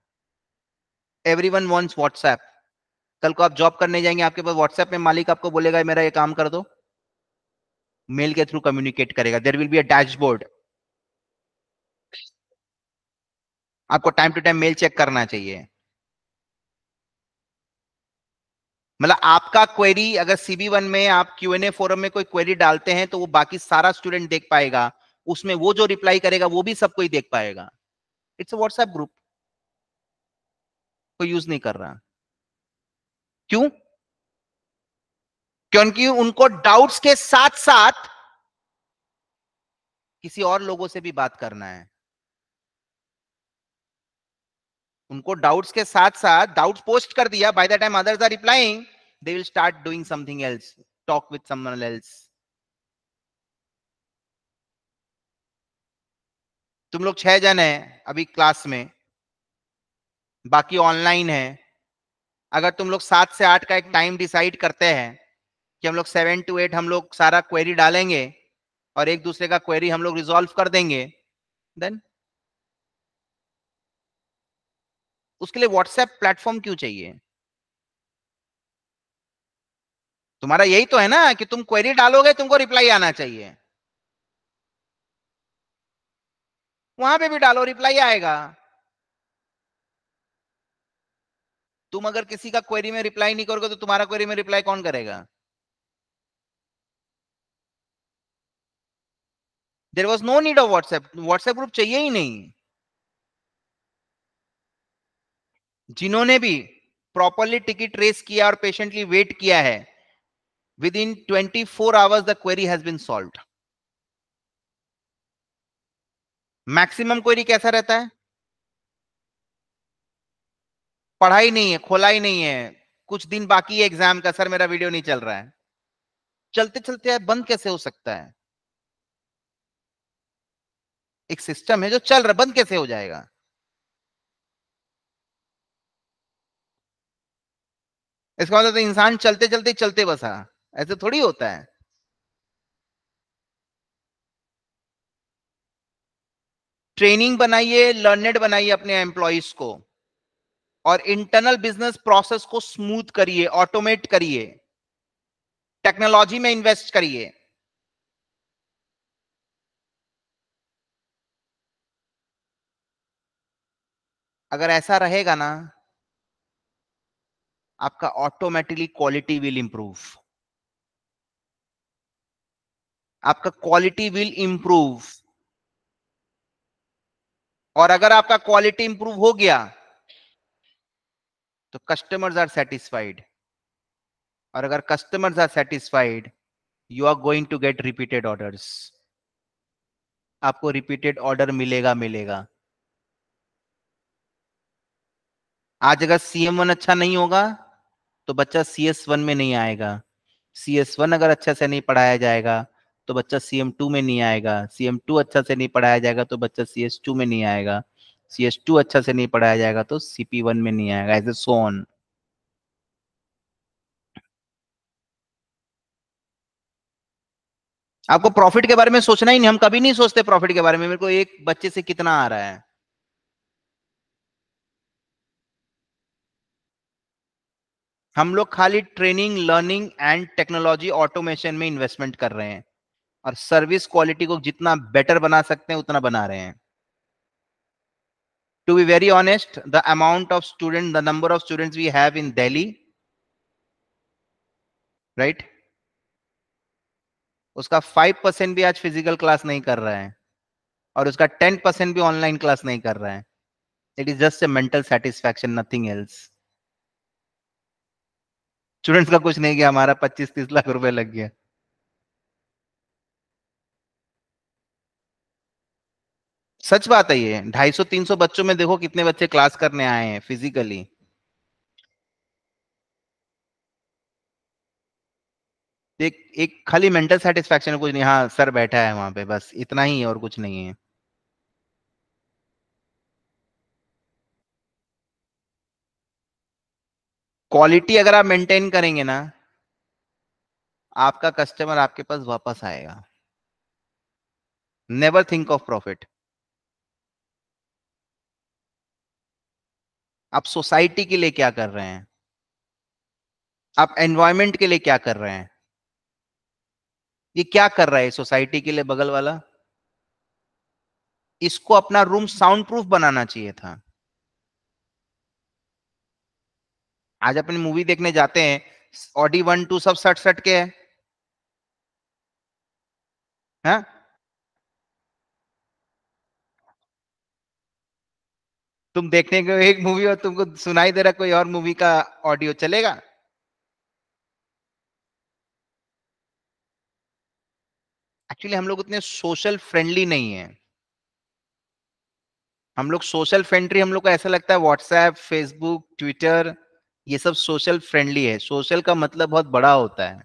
एवरी वन वॉन्ट्स व्हाट्सएप कल को आप जॉब करने जाएंगे आपके पास व्हाट्सएप में मालिक आपको बोलेगा मेरा ये काम कर दो मेल के थ्रू कम्युनिकेट करेगा there will be a dashboard आपको time to time mail check करना चाहिए मतलब आपका क्वेरी अगर सीबी वन में आप क्यू एन ए फोरम में कोई क्वेरी डालते हैं तो वो बाकी सारा स्टूडेंट देख पाएगा उसमें वो जो रिप्लाई करेगा वो भी सब कोई देख पाएगा इट्स अ व्हाट्सएप ग्रुप को यूज नहीं कर रहा क्यों क्योंकि उनको डाउट्स के साथ साथ किसी और लोगों से भी बात करना है उनको डाउट्स के साथ साथ डाउट्स पोस्ट कर दिया by the time others are replying they will start doing something else talk with someone else तुम लोग छह जन है अभी क्लास में बाकी ऑनलाइन है अगर तुम लोग सात से आठ का एक टाइम डिसाइड करते हैं कि हम लोग सेवन टू एट हम लोग सारा क्वेरी डालेंगे और एक दूसरे का क्वेरी हम लोग रिजोल्व कर देंगे देन उसके लिए व्हाट्सएप प्लेटफॉर्म क्यों चाहिए तुम्हारा यही तो है ना कि तुम क्वेरी डालोगे तुमको रिप्लाई आना चाहिए वहां पे भी डालो रिप्लाई आएगा तुम अगर किसी का क्वेरी में रिप्लाई नहीं करोगे तो तुम्हारा क्वेरी में रिप्लाई कौन करेगा there was no need of WhatsApp WhatsApp group चाहिए ही नहीं जिन्होंने भी प्रॉपरली टिकट रेस किया और पेशेंटली वेट किया है within twenty four hours the query has been solve maximum query कैसा रहता है पढ़ाई नहीं है खोला ही नहीं है कुछ दिन बाकी है एग्जाम का सर मेरा वीडियो नहीं चल रहा है चलते चलते बंद कैसे हो सकता है एक सिस्टम है जो चल रहा बंद कैसे हो जाएगा इसका मतलब तो इंसान चलते चलते चलते बसा ऐसे थोड़ी होता है ट्रेनिंग बनाइए लर्नेड बनाइए अपने एम्प्लॉयज को और इंटरनल बिजनेस प्रोसेस को स्मूथ करिए ऑटोमेट करिए टेक्नोलॉजी में इन्वेस्ट करिए अगर ऐसा रहेगा ना आपका ऑटोमेटिकली क्वालिटी विल इंप्रूव आपका क्वालिटी विल इंप्रूव और अगर आपका क्वालिटी इंप्रूव हो गया तो कस्टमर्स आर सेटिस्फाइड और अगर customers are satisfied you are going to get repeated orders आपको रिपीटेड ऑर्डर मिलेगा मिलेगा आज अगर सीएम वन अच्छा नहीं होगा तो बच्चा सीएस वन में नहीं आएगा सीएस वन अगर अच्छा से नहीं पढ़ाया जाएगा तो बच्चा सी एम टू में नहीं आएगा सी एम टू अच्छा से नहीं पढ़ाया जाएगा तो बच्चा सी एस टू में नहीं आएगा सी एस टू अच्छा से नहीं पढ़ाया जाएगा तो सी पी वन में नहीं आएगा एज ए सोन आपको प्रॉफिट के बारे में सोचना ही नहीं हम कभी नहीं सोचते प्रॉफिट के बारे में मेरे को एक बच्चे से कितना आ रहा है हम लोग खाली training learning and technology automation में इन्वेस्टमेंट कर रहे हैं और सर्विस क्वालिटी को जितना बेटर बना सकते हैं उतना बना रहे हैं to be very honest the amount of student the number of student we have in Delhi right उसका 5% भी आज फिजिकल क्लास नहीं कर रहा है और उसका 10% भी ऑनलाइन क्लास नहीं कर रहा है it is just a mental satisfaction nothing else students का कुछ नहीं गया हमारा 25 30 लाख रुपए लग गया सच बात है ये ढाई सौ तीन सौ बच्चों में देखो कितने बच्चे क्लास करने आए हैं फिजिकली एक एक खाली मेंटल सेटिस्फेक्शन कुछ नहीं हाँ सर बैठा है वहां पे बस इतना ही और कुछ नहीं है क्वालिटी अगर आप मेंटेन करेंगे ना आपका कस्टमर आपके पास वापस आएगा नेवर थिंक ऑफ प्रॉफिट आप सोसाइटी के लिए क्या कर रहे हैं आप एनवायरमेंट के लिए क्या कर रहे हैं ये क्या कर रहा है सोसाइटी के लिए बगल वाला इसको अपना रूम साउंड प्रूफ बनाना चाहिए था आज अपनी मूवी देखने जाते हैं ऑडी वन टू सब सट सट के है, है? हाँ? तुम देखने को एक मूवी और तुमको सुनाई दे रहा कोई और मूवी का ऑडियो चलेगा एक्चुअली हम लोग उतने सोशल फ्रेंडली नहीं है हम लोग सोशल फ्रेंडली हम लोग को ऐसा लगता है व्हाट्सएप फेसबुक ट्विटर ये सब सोशल फ्रेंडली है सोशल का मतलब बहुत बड़ा होता है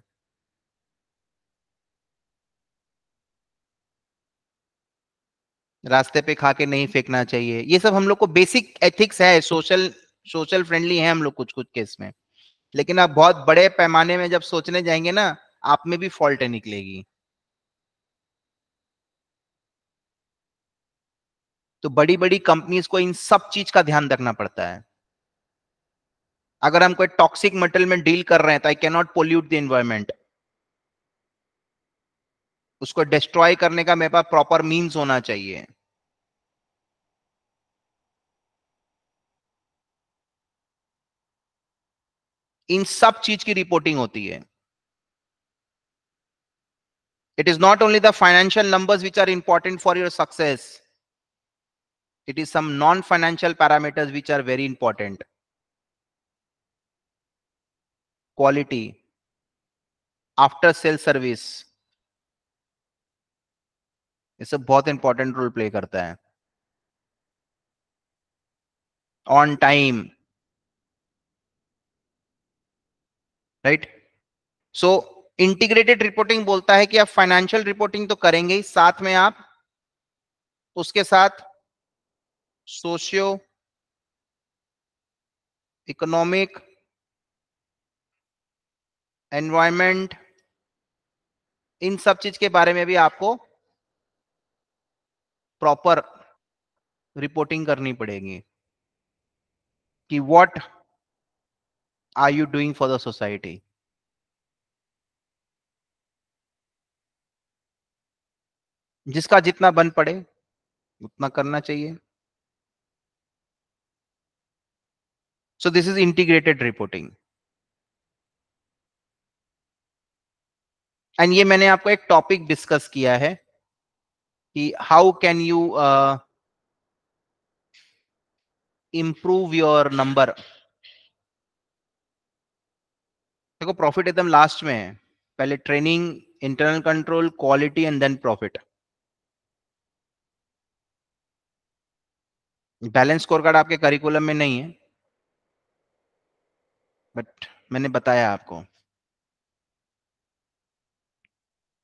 रास्ते पे खा के नहीं फेंकना चाहिए ये सब हम लोग को बेसिक एथिक्स है सोशल सोशल फ्रेंडली है हम लोग कुछ कुछ केस में लेकिन आप बहुत बड़े पैमाने में जब सोचने जाएंगे ना आप में भी फॉल्ट निकलेगी तो बड़ी बड़ी कंपनीज को इन सब चीज का ध्यान रखना पड़ता है अगर हम कोई टॉक्सिक मटेरियल में डील कर रहे हैं तो I cannot pollute the environment उसको डिस्ट्रॉय करने का मेरे पास प्रॉपर मींस होना चाहिए इन सब चीज की रिपोर्टिंग होती है it is not only the financial numbers which are important for your success it is some non financial parameters which are very important quality after sale service ये सब बहुत इंपॉर्टेंट रोल प्ले करता है on time right so integrated reporting बोलता है कि आप financial reporting तो करेंगे ही साथ में आप उसके साथ सोशियो इकोनॉमिक एनवायरमेंट इन सब चीज के बारे में भी आपको प्रॉपर रिपोर्टिंग करनी पड़ेगी कि what are you doing for the society जिसका जितना बन पड़े उतना करना चाहिए so this is integrated reporting and ये मैंने आपको एक टॉपिक डिस्कस किया है कि how can you improve your number देखो प्रॉफिट एकदम लास्ट में है पहले training internal control quality and then profit balance scorecard आपके करिकुलम में नहीं है बट मैंने बताया आपको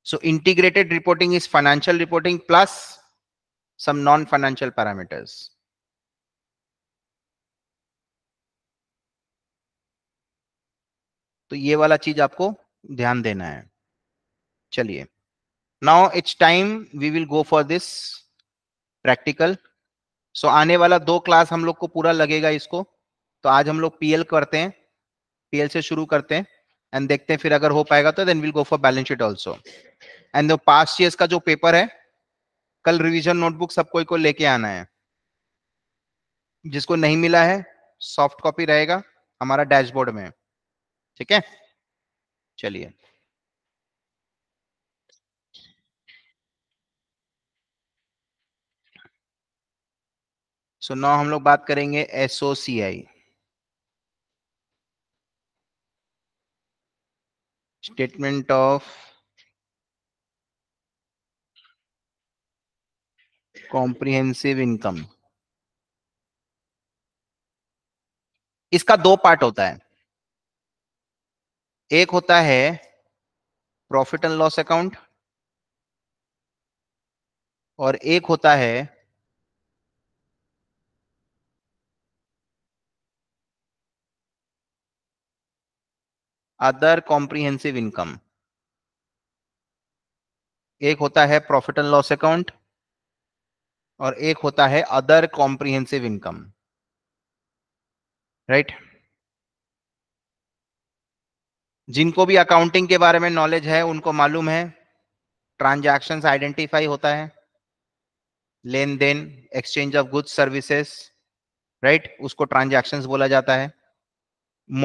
So integrated reporting is financial reporting plus some non-financial parameters. तो ये वाला चीज आपको ध्यान देना है चलिए now it's time we will go for this practical so आने वाला दो क्लास हम लोग को पूरा लगेगा इसको तो आज हम लोग पीएल करते हैं पीएल से शुरू करते हैं एंड देखते हैं फिर अगर हो पाएगा तो then will go for balance sheet also and past year का जो पेपर है कल रिवीजन नोटबुक सब कोई को लेके आना है जिसको नहीं मिला है सॉफ्ट कॉपी रहेगा हमारा डैशबोर्ड में ठीक है चलिए सो so, नौ हम लोग बात करेंगे SOCI statement of comprehensive income इसका दो पार्ट होता है एक होता है प्रॉफिट एंड लॉस अकाउंट और एक होता है अदर कॉम्प्रिहेंसिव इनकम एक होता है प्रॉफिट एंड लॉस अकाउंट और एक होता है अदर कॉम्प्रिहेंसिव इनकम राइट जिनको भी अकाउंटिंग के बारे में नॉलेज है उनको मालूम है ट्रांजैक्शंस आइडेंटिफाई होता है लेन देन exchange of goods services right उसको ट्रांजैक्शंस बोला जाता है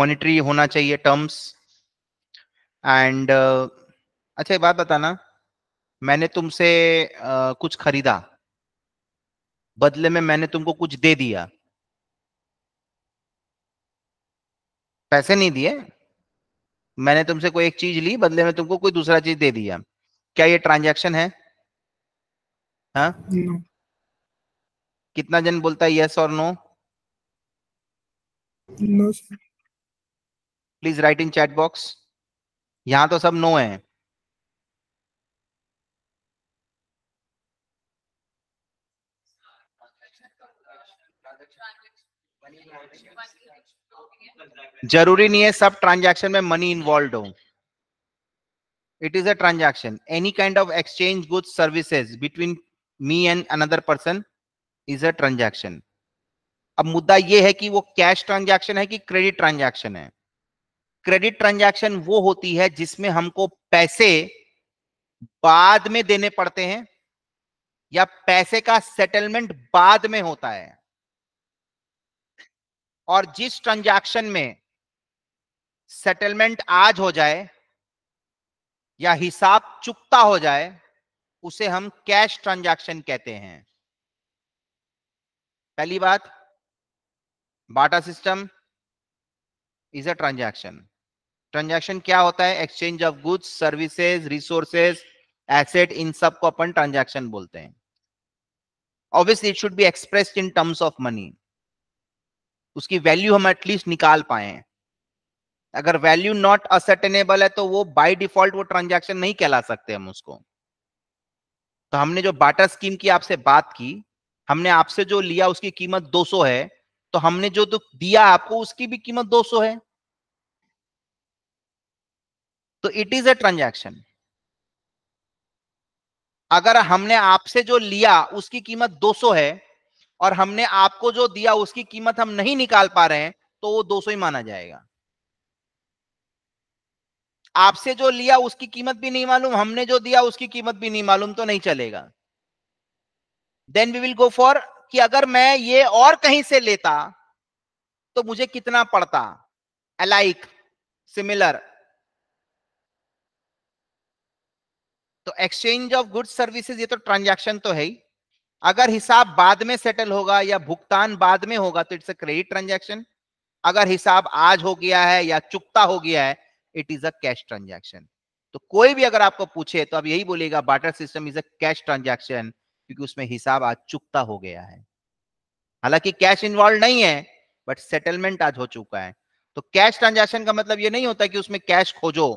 मॉनिटरी होना चाहिए टर्म्स एंड uh, अच्छा एक बात बताना मैंने तुमसे uh, कुछ खरीदा बदले में मैंने तुमको कुछ दे दिया पैसे नहीं दिए मैंने तुमसे कोई एक चीज ली बदले में तुमको कोई दूसरा चीज दे दिया क्या ये ट्रांजैक्शन है हा? कितना जन बोलता है यस और no please write in chat box यहां तो सब नो है जरूरी नहीं है सब ट्रांजैक्शन में मनी इन्वॉल्व हो it is a transaction any kind of exchange good services between me and another person is a transaction अब मुद्दा यह है कि वो कैश ट्रांजैक्शन है कि क्रेडिट ट्रांजैक्शन है क्रेडिट ट्रांजैक्शन वो होती है जिसमें हमको पैसे बाद में देने पड़ते हैं या पैसे का सेटलमेंट बाद में होता है और जिस ट्रांजैक्शन में सेटलमेंट आज हो जाए या हिसाब चुकता हो जाए उसे हम कैश ट्रांजैक्शन कहते हैं पहली बात barter system is a transaction transaction क्या होता है exchange of goods services resources asset इन सब को अपन ट्रांजैक्शन बोलते हैं obviously it should be expressed in terms of money उसकी वैल्यू हम एटलीस्ट निकाल पाए अगर वैल्यू नॉट असटेनेबल है तो वो बाय डिफॉल्ट वो ट्रांजैक्शन नहीं कहला सकते हम उसको तो हमने जो बाटर स्कीम की आपसे बात की हमने आपसे जो लिया उसकी कीमत 200 है तो हमने जो तो दिया आपको उसकी भी कीमत 200 है तो इट इज ए ट्रांजैक्शन अगर हमने आपसे जो लिया उसकी कीमत 200 है और हमने आपको जो दिया उसकी कीमत हम नहीं निकाल पा रहे हैं तो वो 200 ही माना जाएगा आपसे जो लिया उसकी कीमत भी नहीं मालूम हमने जो दिया उसकी कीमत भी नहीं मालूम तो नहीं चलेगा then we will go for कि अगर मैं ये और कहीं से लेता तो मुझे कितना पड़ता अलाइक सिमिलर तो एक्सचेंज ऑफ गुड्स सर्विसेज ये तो ट्रांजैक्शन तो है ही अगर हिसाब बाद में सेटल होगा या भुगतान बाद में होगा तो इट्स अ क्रेडिट ट्रांजैक्शन अगर हिसाब आज हो गया है या चुकता हो गया है it is a cash transaction तो कोई भी अगर आपको पूछे तो आप यही बोलेगा barter system is a cash transaction क्योंकि उसमें हिसाब आज चुकता हो गया है हालांकि कैश इन्वॉल्व नहीं है बट सेटलमेंट आज हो चुका है तो कैश ट्रांजेक्शन का मतलब ये नहीं होता कि उसमें कैश खोजो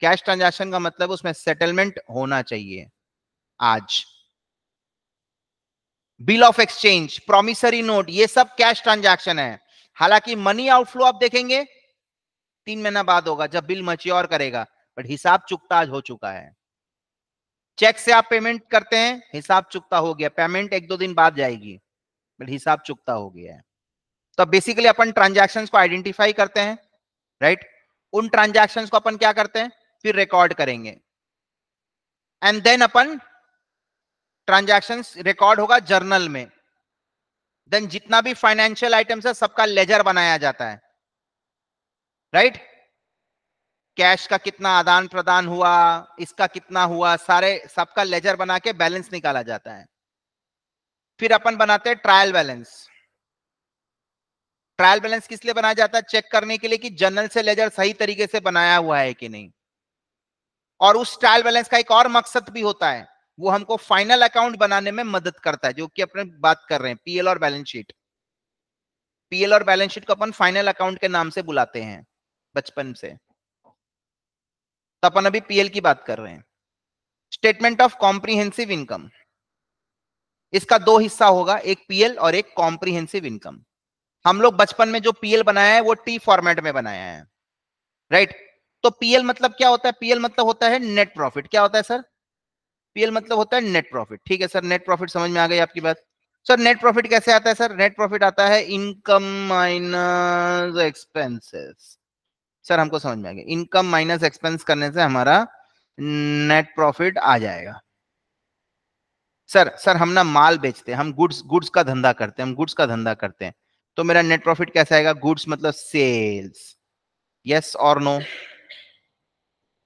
कैश ट्रांजेक्शन का मतलब उसमें सेटलमेंट होना चाहिए आज bill of exchange promissory note ये सब कैश ट्रांजेक्शन है हालांकि मनी आउटफ्लो आप देखेंगे तीन महीना बाद होगा जब बिल मच्योर करेगा बट हिसाब चुकता आज हो चुका है चेक से आप पेमेंट करते हैं हिसाब चुकता हो गया पेमेंट एक दो दिन बाद जाएगी बट हिसाब चुकता हो गया है तो बेसिकली अपन ट्रांजेक्शन को आइडेंटिफाई करते हैं राइट उन ट्रांजेक्शन को अपन क्या करते हैं फिर रिकॉर्ड करेंगे एंड देन अपन ट्रांजेक्शन रिकॉर्ड होगा जर्नल में देन जितना भी फाइनेंशियल आइटम्स है सबका लेजर बनाया जाता है राइट कैश का कितना आदान प्रदान हुआ इसका कितना हुआ सारे सबका लेजर बना के बैलेंस निकाला जाता है फिर अपन बनाते हैं ट्रायल बैलेंस ट्रायल बैलेंस किस लिए बनाया जाता है चेक करने के लिए कि जनरल से लेजर सही तरीके से बनाया हुआ है कि नहीं और उस ट्रायल बैलेंस का एक और मकसद भी होता है वो हमको फाइनल अकाउंट बनाने में मदद करता है जो कि अपने बात कर रहे हैं पीएल और बैलेंस शीट पीएल और बैलेंस शीट को अपन फाइनल अकाउंट के नाम से बुलाते हैं बचपन से तो अपन अभी पीएल की बात कर रहे हैं स्टेटमेंट ऑफ कॉम्प्रीहेंसिव इनकम इसका दो हिस्सा होगा एक पीएल और एक कॉम्प्रीहेंसिव इनकम हम लोग बचपन में जो पीएल बनाया है वो टी फॉर्मेट में बनाया है राइट तो पीएल मतलब क्या होता है पीएल मतलब होता है नेट प्रॉफिट क्या होता है सर पीएल मतलब होता है नेट प्रॉफिट ठीक है सर नेट प्रॉफिट समझ में आ गई आपकी बात सर नेट प्रॉफिट कैसे आता है सर नेट प्रॉफिट आता है इनकम माइनस एक्सपेंसेस सर हमको समझ में आ गया इनकम माइनस एक्सपेंस करने से हमारा नेट प्रॉफिट आ जाएगा सर सर हम ना माल बेचते हैं हम गुड्स गुड्स का धंधा करते हैं हम गुड्स का धंधा करते हैं तो मेरा नेट प्रॉफिट कैसे आएगा गुड्स मतलब सेल्स यस और नो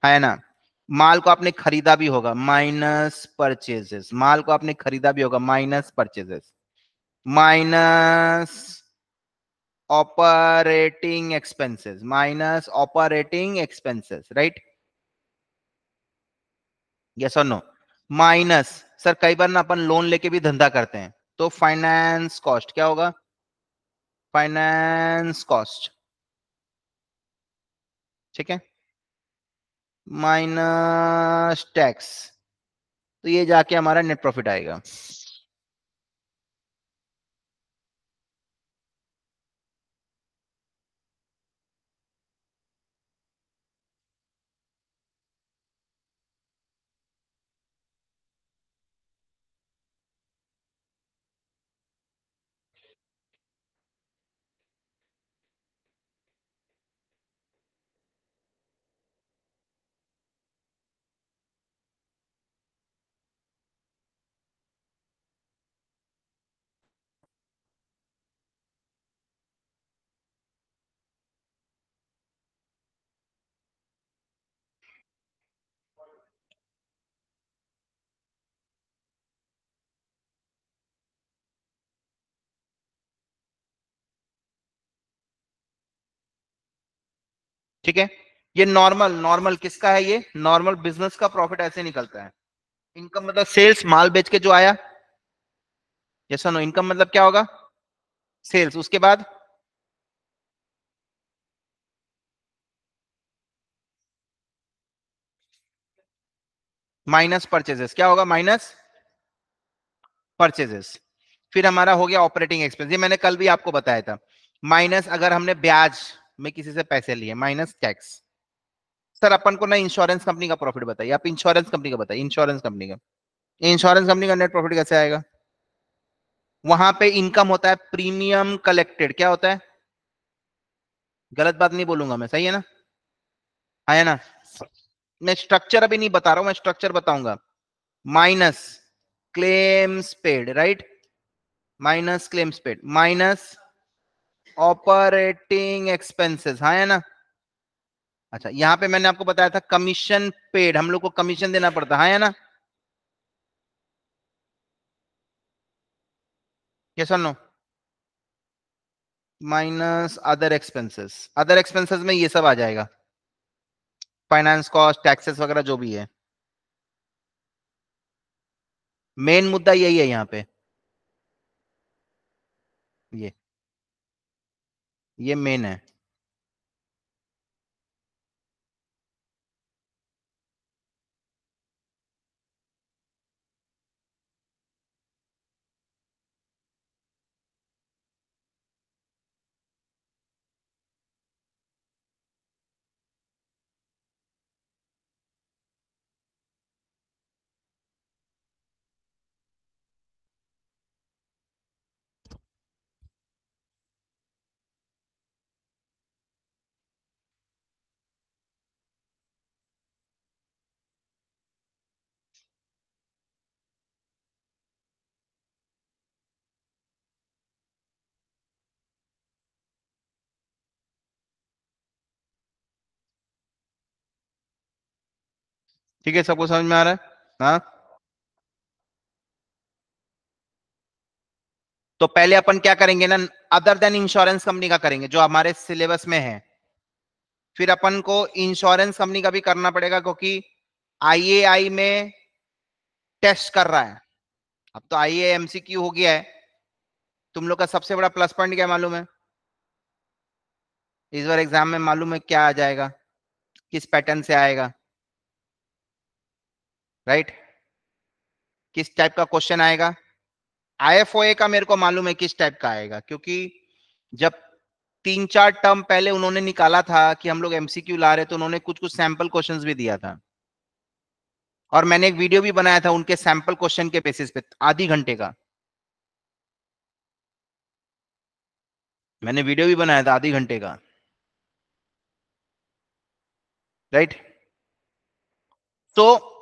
है ना माल को आपने खरीदा भी होगा माइनस परचेजेस माल को आपने खरीदा भी होगा minus purchases minus operating expenses minus operating expenses right yes और नो माइनस सर कई बार ना अपन लोन लेके भी धंधा करते हैं तो फाइनेंस कॉस्ट क्या होगा फाइनेंस कॉस्ट ठीक है माइनस टैक्स तो ये जाके हमारा नेट प्रॉफिट आएगा ठीक है ये नॉर्मल नॉर्मल किसका है ये नॉर्मल बिजनेस का प्रॉफिट ऐसे निकलता है इनकम मतलब सेल्स माल बेच के जो आया जैसा नो इनकम मतलब क्या होगा सेल्स उसके बाद माइनस परचेजेस क्या होगा माइनस परचेजेस फिर हमारा हो गया ऑपरेटिंग एक्सपेंस ये मैंने कल भी आपको बताया था माइनस अगर हमने ब्याज मैं किसी से पैसे लिए माइनस टैक्स सर अपन को ना इंश्योरेंस कंपनी का प्रॉफिट बताइए आप इंश्योरेंस कंपनी का बताइए इंश्योरेंस कंपनी का इंश्योरेंस कंपनी का नेट प्रॉफिट कैसे आएगा वहां पे इनकम होता है प्रीमियम कलेक्टेड क्या होता है गलत बात नहीं बोलूंगा मैं सही है ना आया हाँ ना मैं स्ट्रक्चर अभी नहीं बता रहा हूं मैं स्ट्रक्चर बताऊंगा minus claims paid right minus claims paid minus operating expenses हाँ है ना अच्छा यहां पे मैंने आपको बताया था कमीशन पेड हम लोग को कमीशन देना पड़ता हाँ ना ना सुन लो minus other expenses other expenses में ये सब आ जाएगा फाइनेंस कॉस्ट टैक्सेस वगैरह जो भी है मेन मुद्दा यही है यहाँ पे ये e amena. É ठीक है सबको समझ में आ रहा है हाँ तो पहले अपन क्या करेंगे ना अदर देन इंश्योरेंस कंपनी का करेंगे जो हमारे सिलेबस में है फिर अपन को इंश्योरेंस कंपनी का भी करना पड़ेगा क्योंकि आईएआई में टेस्ट कर रहा है अब तो आई एमसीक्यू हो गया है तुम लोग का सबसे बड़ा प्लस पॉइंट क्या मालूम है इस बार एग्जाम में मालूम है क्या आ जाएगा किस पैटर्न से आएगा राइट किस टाइप का क्वेश्चन आएगा आईएफओए का मेरे को मालूम है किस टाइप का आएगा क्योंकि जब तीन चार टर्म पहले उन्होंने निकाला था कि हम लोग एमसीक्यू ला रहे तो उन्होंने कुछ कुछ सैंपल क्वेश्चंस भी दिया था और मैंने एक वीडियो भी बनाया था उनके सैंपल क्वेश्चन के बेसिस पे आधी घंटे का मैंने वीडियो भी बनाया था आधी घंटे का राइट right? तो so,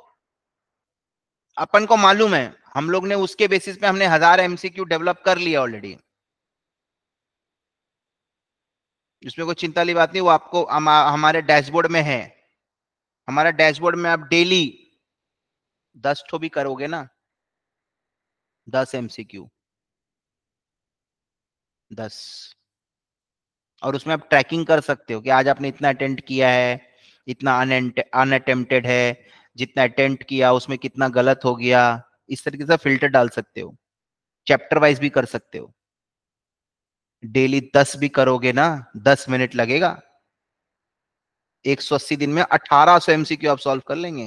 अपन को मालूम है हम लोग ने उसके बेसिस पे हमने हजार एमसीक्यू डेवलप कर लिया ऑलरेडी इसमें कोई चिंता वाली बात नहीं वो आपको हम, हमारे डैशबोर्ड में है हमारा डैशबोर्ड में आप डेली दस ठो भी करोगे ना दस एमसीक्यू दस और उसमें आप ट्रैकिंग कर सकते हो कि आज आपने इतना अटेम्प्ट किया है इतना अनअटेम्प्टेड है जितना अटेम्प्ट किया उसमें कितना गलत हो गया इस तरीके से फिल्टर डाल सकते हो चैप्टर वाइज भी कर सकते हो डेली दस भी करोगे ना दस मिनट लगेगा एक सौ अस्सी दिन में अठारह सौ एमसीक्यू आप सॉल्व कर लेंगे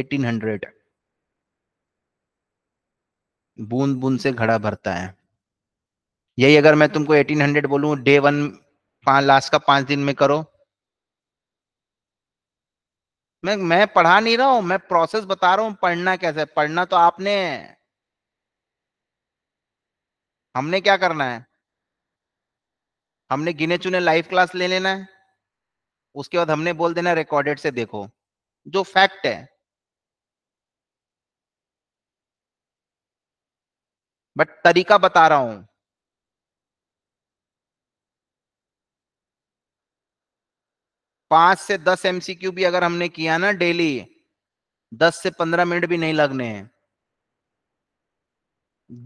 एटीन हंड्रेड बूंद बूंद से घड़ा भरता है यही अगर मैं तुमको एटीन हंड्रेड बोलूं डे वन लास्ट का पांच दिन में करो मैं मैं पढ़ा नहीं रहा हूं मैं प्रोसेस बता रहा हूं पढ़ना कैसे पढ़ना तो आपने हमने क्या करना है हमने गिने चुने लाइव क्लास ले लेना है उसके बाद हमने बोल देना रिकॉर्डेड से देखो जो फैक्ट है बट तरीका बता रहा हूं पांच से दस एमसीक्यू भी अगर हमने किया ना डेली दस से पंद्रह मिनट भी नहीं लगने हैं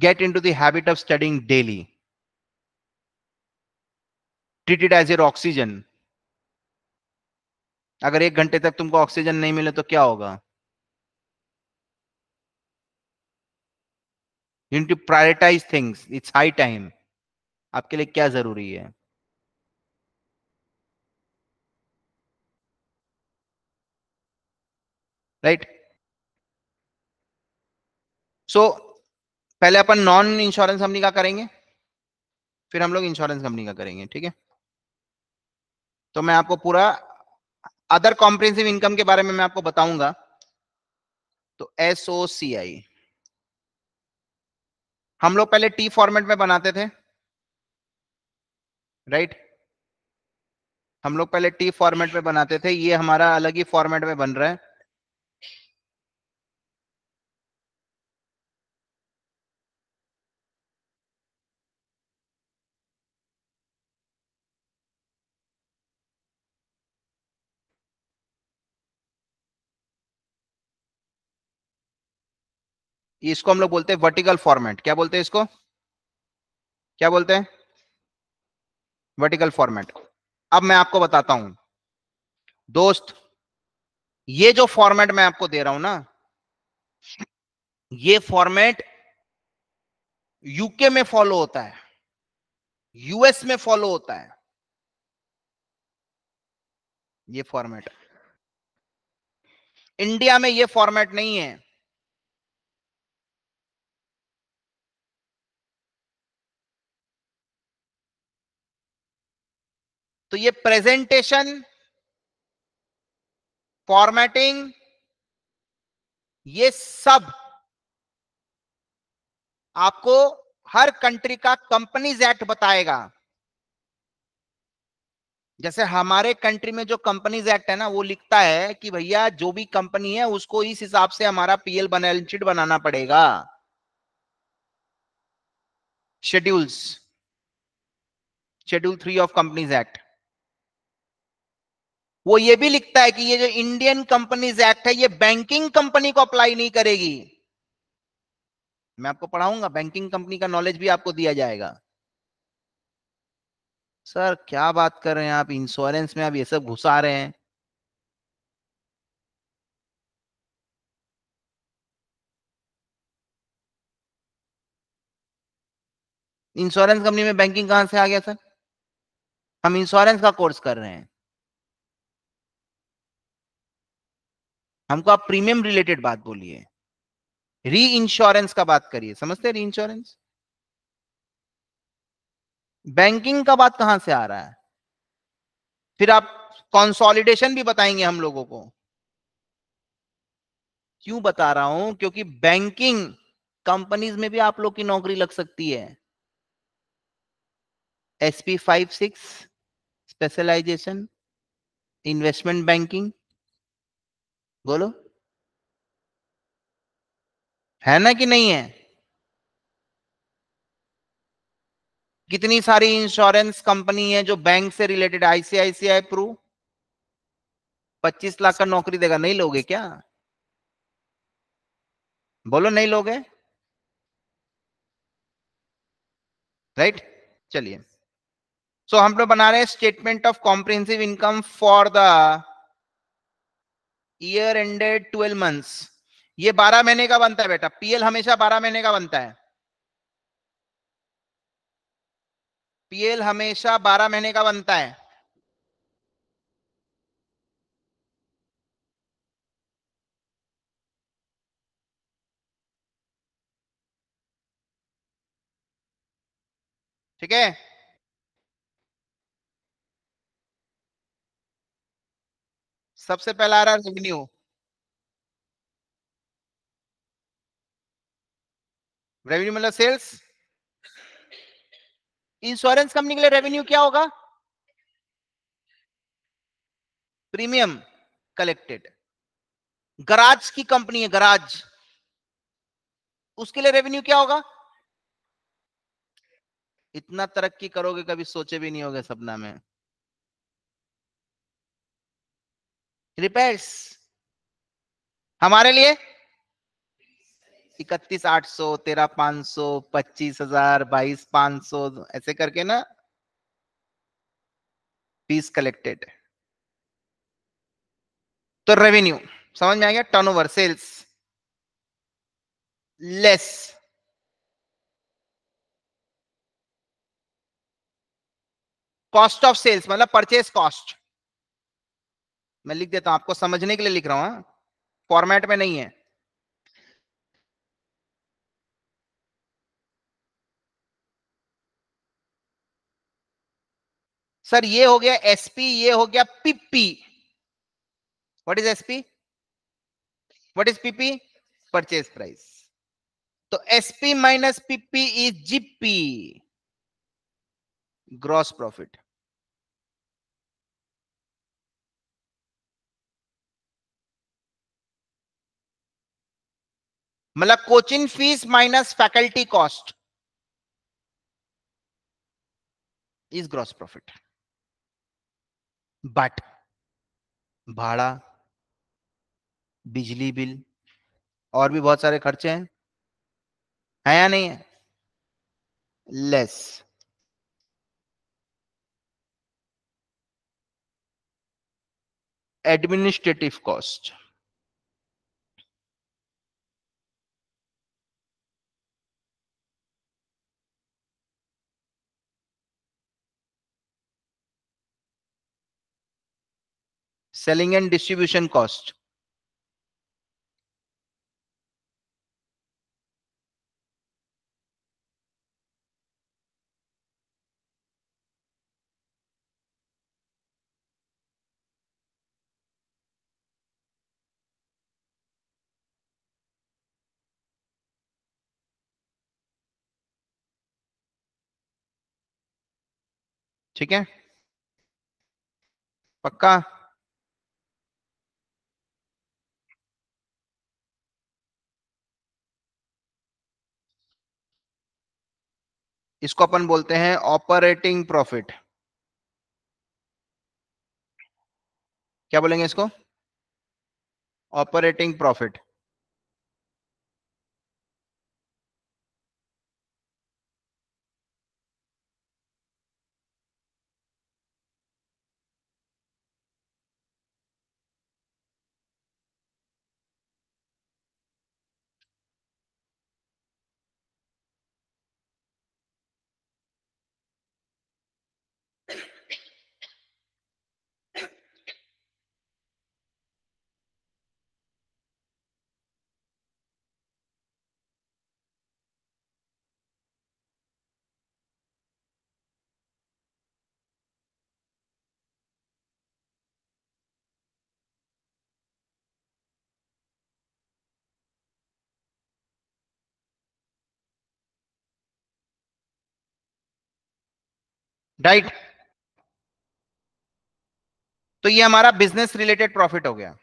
get into the habit of studying daily treated as air oxygen अगर एक घंटे तक तुमको ऑक्सीजन नहीं मिले तो क्या होगा you to prioritise things it's high time आपके लिए क्या जरूरी है राइट सो पहले अपन नॉन इंश्योरेंस कंपनी का करेंगे फिर हम लोग इंश्योरेंस कंपनी का करेंगे ठीक है तो मैं आपको पूरा अदर कॉम्प्रिहेंसिव इनकम के बारे में मैं आपको बताऊंगा तो एसओ सी आई हम लोग पहले टी फॉर्मेट में बनाते थे राइट right? हम लोग पहले टी फॉर्मेट में बनाते थे ये हमारा अलग ही फॉर्मेट में बन रहा है इसको हम लोग बोलते हैं वर्टिकल फॉर्मेट क्या बोलते हैं इसको क्या बोलते हैं वर्टिकल फॉर्मेट अब मैं आपको बताता हूं दोस्त ये जो फॉर्मेट मैं आपको दे रहा हूं ना ये फॉर्मेट यूके में फॉलो होता है यूएस में फॉलो होता है ये फॉर्मेट इंडिया में ये फॉर्मेट नहीं है तो ये प्रेजेंटेशन फॉर्मेटिंग ये सब आपको हर कंट्री का कंपनीज एक्ट बताएगा जैसे हमारे कंट्री में जो कंपनीज एक्ट है ना वो लिखता है कि भैया जो भी कंपनी है उसको इस हिसाब से हमारा पीएल बैलेंस शीट बनाना पड़ेगा schedules schedule three of companies act वो ये भी लिखता है कि ये जो इंडियन कंपनीज एक्ट है ये बैंकिंग कंपनी को अप्लाई नहीं करेगी मैं आपको पढ़ाऊंगा बैंकिंग कंपनी का नॉलेज भी आपको दिया जाएगा सर क्या बात कर रहे हैं आप इंश्योरेंस में आप ये सब घुसा रहे हैं इंश्योरेंस कंपनी में बैंकिंग कहां से आ गया सर हम इंश्योरेंस का कोर्स कर रहे हैं हमको आप प्रीमियम रिलेटेड बात बोलिए री इंश्योरेंस का बात करिए समझते हैं री इंश्योरेंस बैंकिंग का बात कहां से आ रहा है फिर आप कंसोलिडेशन भी बताएंगे हम लोगों को क्यों बता रहा हूं क्योंकि बैंकिंग कंपनीज में भी आप लोग की नौकरी लग सकती है SP five six specialisation investment banking बोलो है ना कि नहीं है कितनी सारी इंश्योरेंस कंपनी है जो बैंक से रिलेटेड आईसीआईसीआई प्रू 25 लाख का नौकरी देगा नहीं लोगे क्या बोलो नहीं लोगे राइट चलिए सो हम लोग बना रहे हैं statement of comprehensive income for the year ended twelve months ये बारह महीने का बनता है बेटा पीएल हमेशा बारह महीने का बनता है पीएल हमेशा बारह महीने का बनता है ठीक है सबसे पहला आ रहा है रेवेन्यू रेवेन्यू मतलब सेल्स इंश्योरेंस कंपनी के लिए रेवेन्यू क्या होगा प्रीमियम कलेक्टेड गराज की कंपनी है गराज उसके लिए रेवेन्यू क्या होगा इतना तरक्की करोगे कभी सोचे भी नहीं होगे सपना में रिपेयर्स हमारे लिए इकतीस आठ सौ तेरह पांच सौ पच्चीस हजार बाईस पांच सौ ऐसे करके ना फीस कलेक्टेड तो रेवेन्यू समझ में आ गया turnover sales less cost of sales मतलब परचेस कॉस्ट मैं लिख देता हूं आपको समझने के लिए लिख रहा हूं फॉर्मेट हाँ। में नहीं है सर ये हो गया एसपी ये हो गया PP what is SP what is PP purchase price तो SP minus PP is GP gross profit मतलब coaching fees minus faculty cost is gross profit but भाड़ा बिजली बिल और भी बहुत सारे खर्चे हैं है या नहीं है less administrative cost selling and distribution cost ठीक है पक्का इसको अपन बोलते हैं ऑपरेटिंग प्रॉफिट क्या बोलेंगे इसको ऑपरेटिंग प्रॉफिट राइट तो ये हमारा बिजनेस रिलेटेड प्रॉफिट हो गया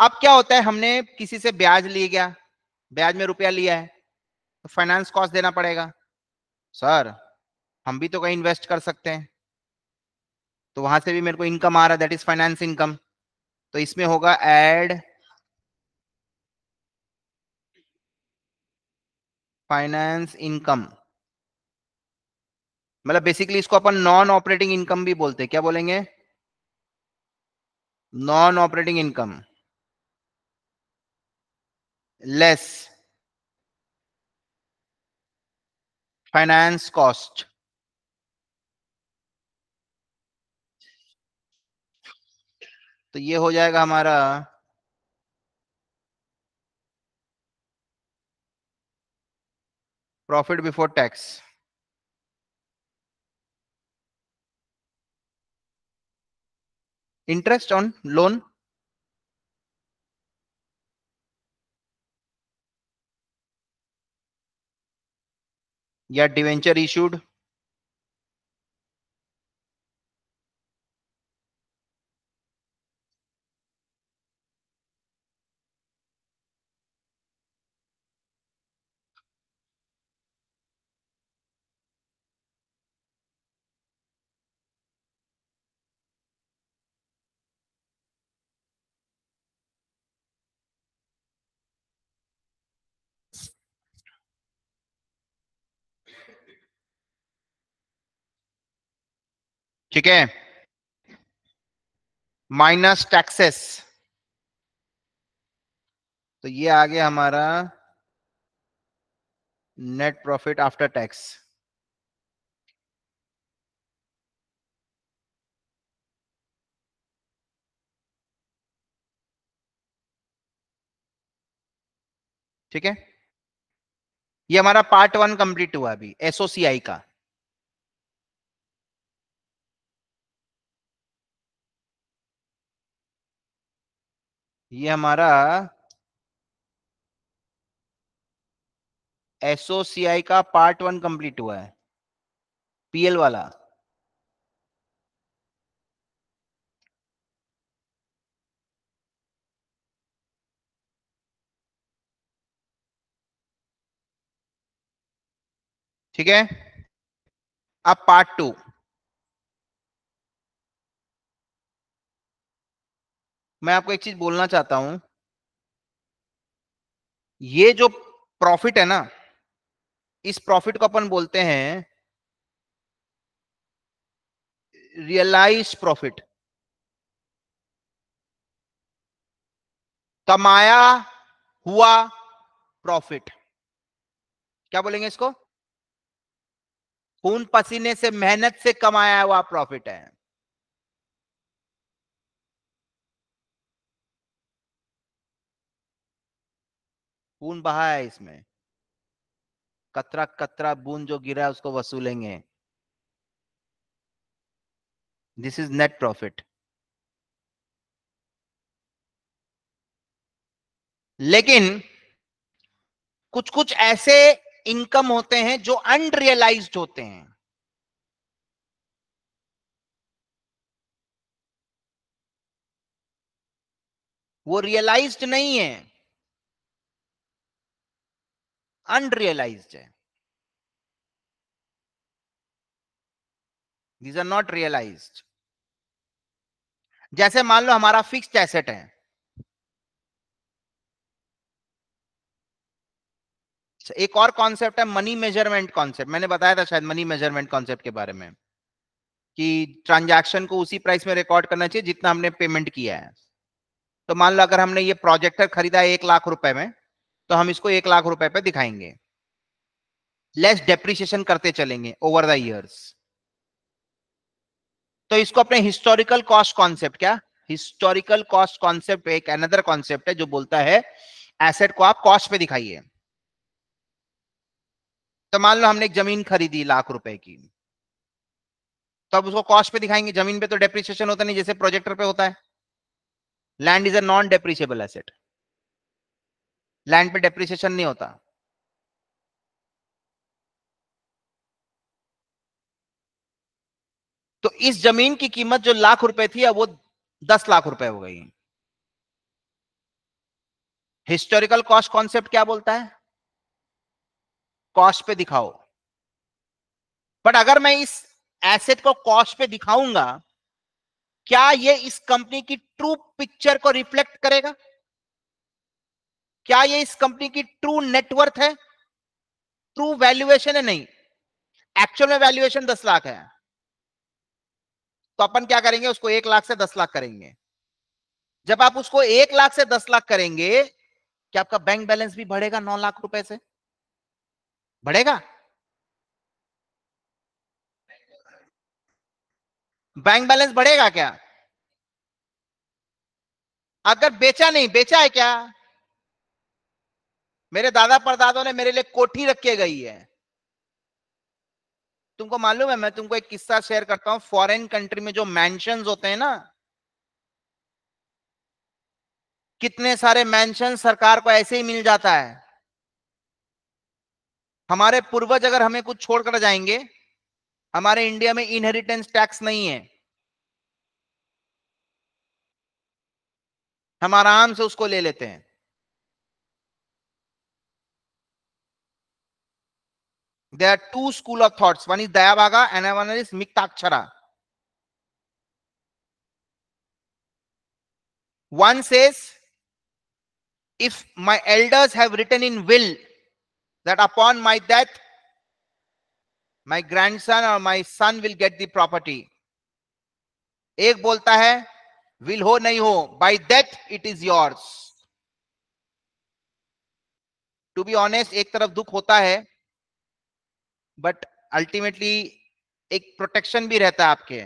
अब क्या होता है हमने किसी से ब्याज लिया गया ब्याज में रुपया लिया है तो फाइनेंस कॉस्ट देना पड़ेगा सर हम भी तो कहीं इन्वेस्ट कर सकते हैं तो वहां से भी मेरे को इनकम आ रहा है दैट इज फाइनेंस इनकम तो इसमें होगा एड फाइनेंस इनकम मतलब बेसिकली इसको अपन नॉन ऑपरेटिंग इनकम भी बोलते हैं क्या बोलेंगे non operating income less finance cost तो ये हो जाएगा हमारा profit before tax interest on loan या डिवेंचर इशूड ठीक है माइनस टैक्सेस तो ये आ गया हमारा नेट प्रॉफिट आफ्टर टैक्स ठीक है ये हमारा पार्ट वन कंप्लीट हुआ अभी एसओसीआई का ये हमारा एसओसीआई का पार्ट वन कंप्लीट हुआ है पीएल वाला ठीक है अब पार्ट टू मैं आपको एक चीज बोलना चाहता हूं ये जो प्रॉफिट है ना इस प्रॉफिट को अपन बोलते हैं रियलाइज प्रॉफिट कमाया हुआ प्रॉफिट क्या बोलेंगे इसको खून पसीने से मेहनत से कमाया हुआ प्रॉफिट है खून बहा है इसमें कतरा कतरा बूंद जो गिरा है उसको वसूलेंगे दिस इज नेट प्रॉफिट लेकिन कुछ कुछ ऐसे इनकम होते हैं जो अनरियलाइज्ड होते हैं वो रियलाइज्ड नहीं है unrealized है दीज आर नॉट रियलाइज जैसे मान लो हमारा फिक्स्ड एसेट है एक और कॉन्सेप्ट है मनी मेजरमेंट कॉन्सेप्ट मैंने बताया था शायद मनी मेजरमेंट कॉन्सेप्ट के बारे में कि ट्रांजैक्शन को उसी प्राइस में रिकॉर्ड करना चाहिए जितना हमने पेमेंट किया है तो मान लो अगर हमने ये प्रोजेक्टर खरीदा है एक लाख रुपए में तो हम इसको एक लाख रुपए पे दिखाएंगे लेस डेप्रिसिएशन करते चलेंगे ओवर द इयर्स तो इसको अपने हिस्टोरिकल कॉस्ट कॉन्सेप्ट क्या हिस्टोरिकल कॉस्ट कॉन्सेप्ट एक अनदर कॉन्सेप्ट है जो बोलता है एसेट को आप कॉस्ट पे दिखाइए तो मान लो हमने एक जमीन खरीदी लाख रुपए की तो अब उसको कॉस्ट पे दिखाएंगे जमीन पे तो डेप्रिसिएशन होता नहीं जैसे प्रोजेक्टर पे होता है land is a non depreciable asset land पे डेप्रिसिएशन नहीं होता तो इस जमीन की कीमत जो लाख रुपए थी अब वो दस लाख रुपए हो गई हिस्टोरिकल कॉस्ट कॉन्सेप्ट क्या बोलता है कॉस्ट पे दिखाओ बट अगर मैं इस एसेट को कॉस्ट पे दिखाऊंगा क्या ये इस कंपनी की ट्रू पिक्चर को रिफ्लेक्ट करेगा क्या ये इस कंपनी की ट्रू नेटवर्थ है ट्रू वैल्यूएशन है नहीं एक्चुअल में वैल्यूएशन दस लाख है तो अपन क्या करेंगे उसको एक लाख से दस लाख करेंगे जब आप उसको एक लाख से दस लाख करेंगे क्या आपका बैंक बैलेंस भी बढ़ेगा नौ लाख रुपए से बढ़ेगा बैंक बैलेंस बढ़ेगा क्या अगर बेचा नहीं बेचा है क्या मेरे दादा परदादों ने मेरे लिए कोठी रखी गई है तुमको मालूम है मैं तुमको एक किस्सा शेयर करता हूं फॉरेन कंट्री में जो मैंशन होते हैं ना कितने सारे मैंशन सरकार को ऐसे ही मिल जाता है हमारे पूर्वज अगर हमें कुछ छोड़कर जाएंगे हमारे इंडिया में इनहेरिटेंस टैक्स नहीं है हम आराम से उसको ले लेते हैं there are two school of thoughts one is dayabhaga and one is miktakshara one says if my elders have written in will that upon my death my grandson or my son will get the property ek bolta hai will ho nahi ho by death it is yours to be honest ek taraf dukh hota hai but ultimately एक protection भी रहता है आपके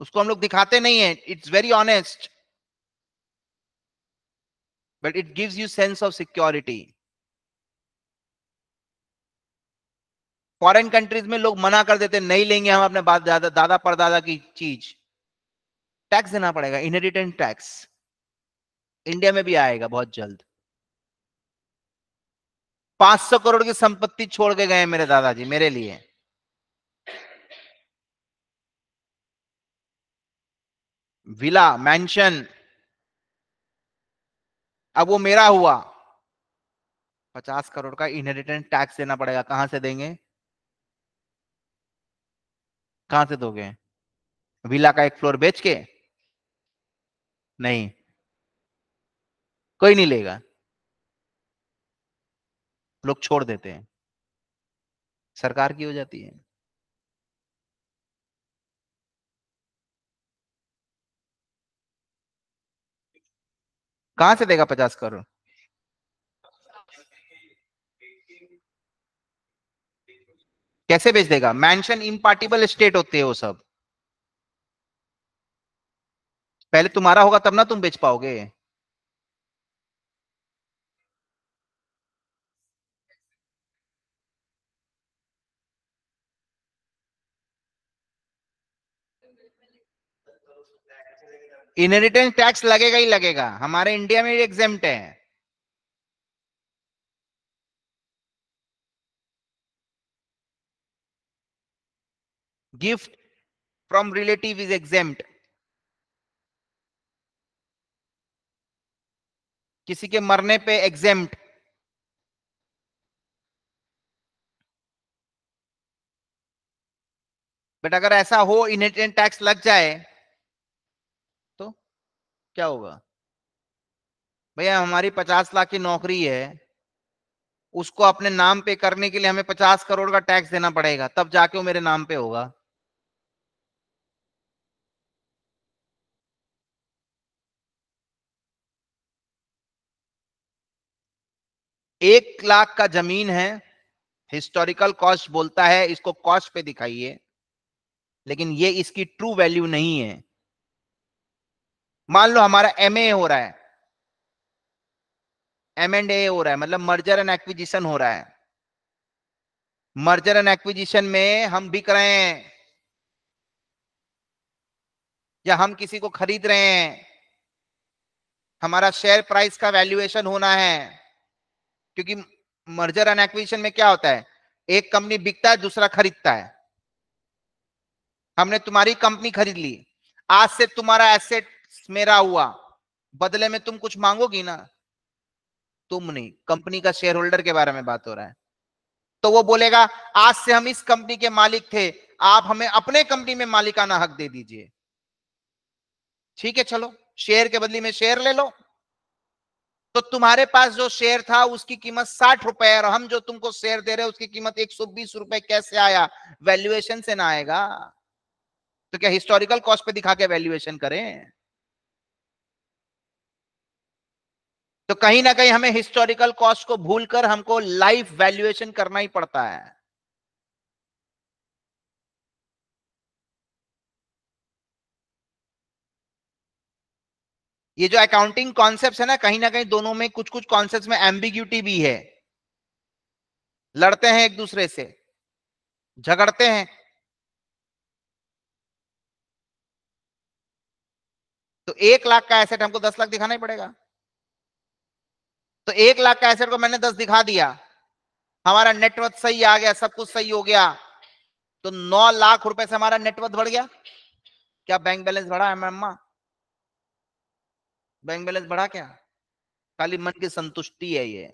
उसको हम लोग दिखाते नहीं है it's very honest but it gives you sense of security foreign countries में लोग मना कर देते नहीं लेंगे हम अपने दादा दादा परदादा की चीज टैक्स देना पड़ेगा इनहेरिटेंट टैक्स इंडिया में भी आएगा बहुत जल्द 500 करोड़ की संपत्ति छोड़ के गए मेरे दादाजी मेरे लिए विला मैंशन अब वो मेरा हुआ पचास करोड़ का इनहेरिटेंस टैक्स देना पड़ेगा कहां से देंगे कहां से दोगे विला का एक फ्लोर बेच के नहीं कोई नहीं लेगा लोग छोड़ देते हैं सरकार की हो जाती है कहां से देगा पचास करोड़ कैसे बेच देगा मैंशन इम्पार्टिबल स्टेट होते हैं वो सब पहले तुम्हारा होगा तब ना तुम बेच पाओगे इनहेरिटेंस टैक्स लगेगा ही लगेगा हमारे इंडिया में एग्जेम्प्ट है gift from relative is exempt किसी के मरने पे एग्जेम्प्ट बट अगर ऐसा हो इनहेरिटेंस टैक्स लग जाए क्या होगा भैया हमारी पचास लाख की नौकरी है उसको अपने नाम पे करने के लिए हमें पचास करोड़ का टैक्स देना पड़ेगा तब जाके वो मेरे नाम पे होगा एक लाख का जमीन है हिस्टोरिकल कॉस्ट बोलता है इसको कॉस्ट पे दिखाइए लेकिन ये इसकी ट्रू वैल्यू नहीं है मान लो हमारा एम हो रहा है एम एंड ए हो रहा है मतलब मर्जर एंड एक्विजिशन हो रहा है मर्जर एंड एक्विजिशन में हम बिक रहे हैं या हम किसी को खरीद रहे हैं हमारा शेयर प्राइस का वैल्यूएशन होना है क्योंकि मर्जर एंड एक्विजिशन में क्या होता है एक कंपनी बिकता है दूसरा खरीदता है हमने तुम्हारी कंपनी खरीद ली आज से तुम्हारा एसेट मेरा हुआ बदले में तुम कुछ मांगोगी ना तुम नहीं कंपनी का शेयर होल्डर के बारे में बात हो रहा है तो वो बोलेगा आज से हम इस कंपनी के मालिक थे आप हमें अपने कंपनी में मालिकाना हक दे दीजिए ठीक है चलो शेयर के बदली में शेयर ले लो तो तुम्हारे पास जो शेयर था उसकी कीमत साठ रुपए और हम जो तुमको शेयर दे रहे उसकी कीमत एक सौ बीस रुपए कैसे आया वैल्यूएशन से ना आएगा तो क्या हिस्टोरिकल कॉस्ट पे दिखा के वैल्यूएशन करें तो कहीं ना कहीं हमें हिस्टोरिकल कॉस्ट को भूलकर हमको लाइफ वैल्यूएशन करना ही पड़ता है ये जो अकाउंटिंग कॉन्सेप्ट है ना कहीं ना कहीं दोनों में कुछ कुछ कॉन्सेप्ट में एम्बिग्यूटी भी है लड़ते हैं एक दूसरे से झगड़ते हैं तो एक लाख का एसेट हमको दस लाख दिखाना ही पड़ेगा तो एक लाख का एसेट को मैंने दस दिखा दिया हमारा नेटवर्थ सही आ गया सब कुछ सही हो गया तो नौ लाख रुपए से हमारा नेटवर्थ बढ़ गया क्या बैंक बैलेंस बढ़ा है मम्मा बैंक बैलेंस बढ़ा क्या खाली मन की संतुष्टि है ये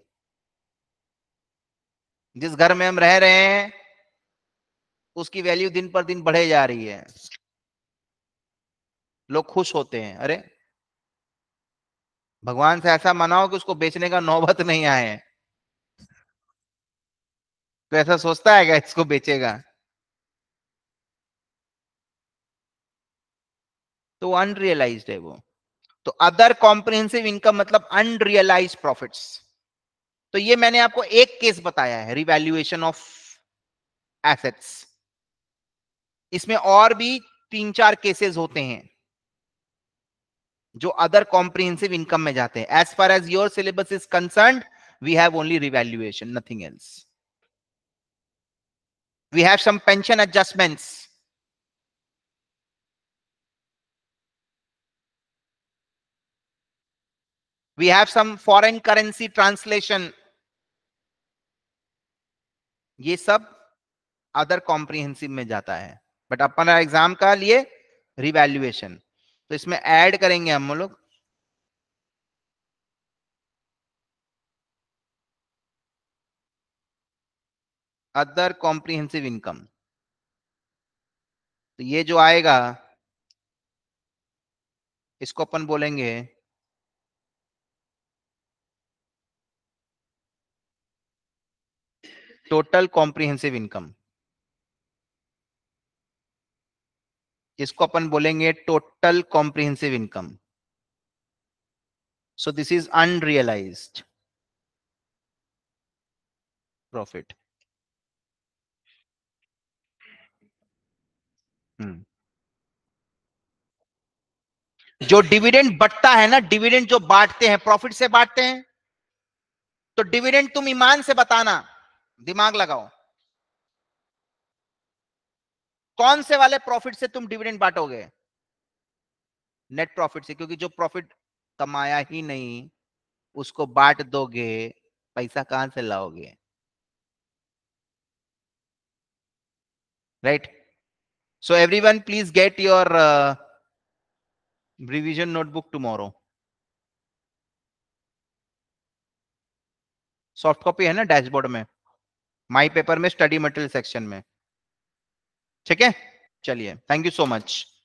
जिस घर में हम रह रहे हैं उसकी वैल्यू दिन पर दिन बढ़े जा रही है लोग खुश होते हैं अरे भगवान से ऐसा मनाओ कि उसको बेचने का नौबत नहीं आए तो ऐसा सोचता है क्या इसको बेचेगा तो अनरियलाइज है वो तो अदर कॉम्प्रिहेंसिव इनकम मतलब अनरियलाइज प्रॉफिट्स तो ये मैंने आपको एक केस बताया है रिवैल्यूएशन ऑफ एसेट्स इसमें और भी तीन चार केसेस होते हैं जो अदर कॉम्प्रिहेंसिव इनकम में जाते हैं as far as your syllabus is concern we have only revaluation nothing else we have some pension adjustments we have some foreign currency translation ये सब अदर comprehensive में जाता है बट अपना एग्जाम ka लिए revaluation तो इसमें ऐड करेंगे हम लोग अदर कॉम्प्रिहेंसिव इनकम तो ये जो आएगा इसको अपन बोलेंगे टोटल कॉम्प्रिहेंसिव इनकम जिसको अपन बोलेंगे total comprehensive income so this is unrealised profit जो डिविडेंड बटता है ना डिविडेंड जो बांटते हैं प्रॉफिट से बांटते हैं तो डिविडेंड तुम ईमान से बताना दिमाग लगाओ कौन से वाले प्रॉफिट से तुम डिविडेंड बांटोगे नेट प्रॉफिट से क्योंकि जो प्रॉफिट कमाया ही नहीं उसको बांट दोगे पैसा कहां से लाओगे right so everyone please get your revision notebook tomorrow soft copy है ना डैशबोर्ड में माई पेपर में स्टडी मटेरियल सेक्शन में ठीक है चलिए थैंक यू सो मच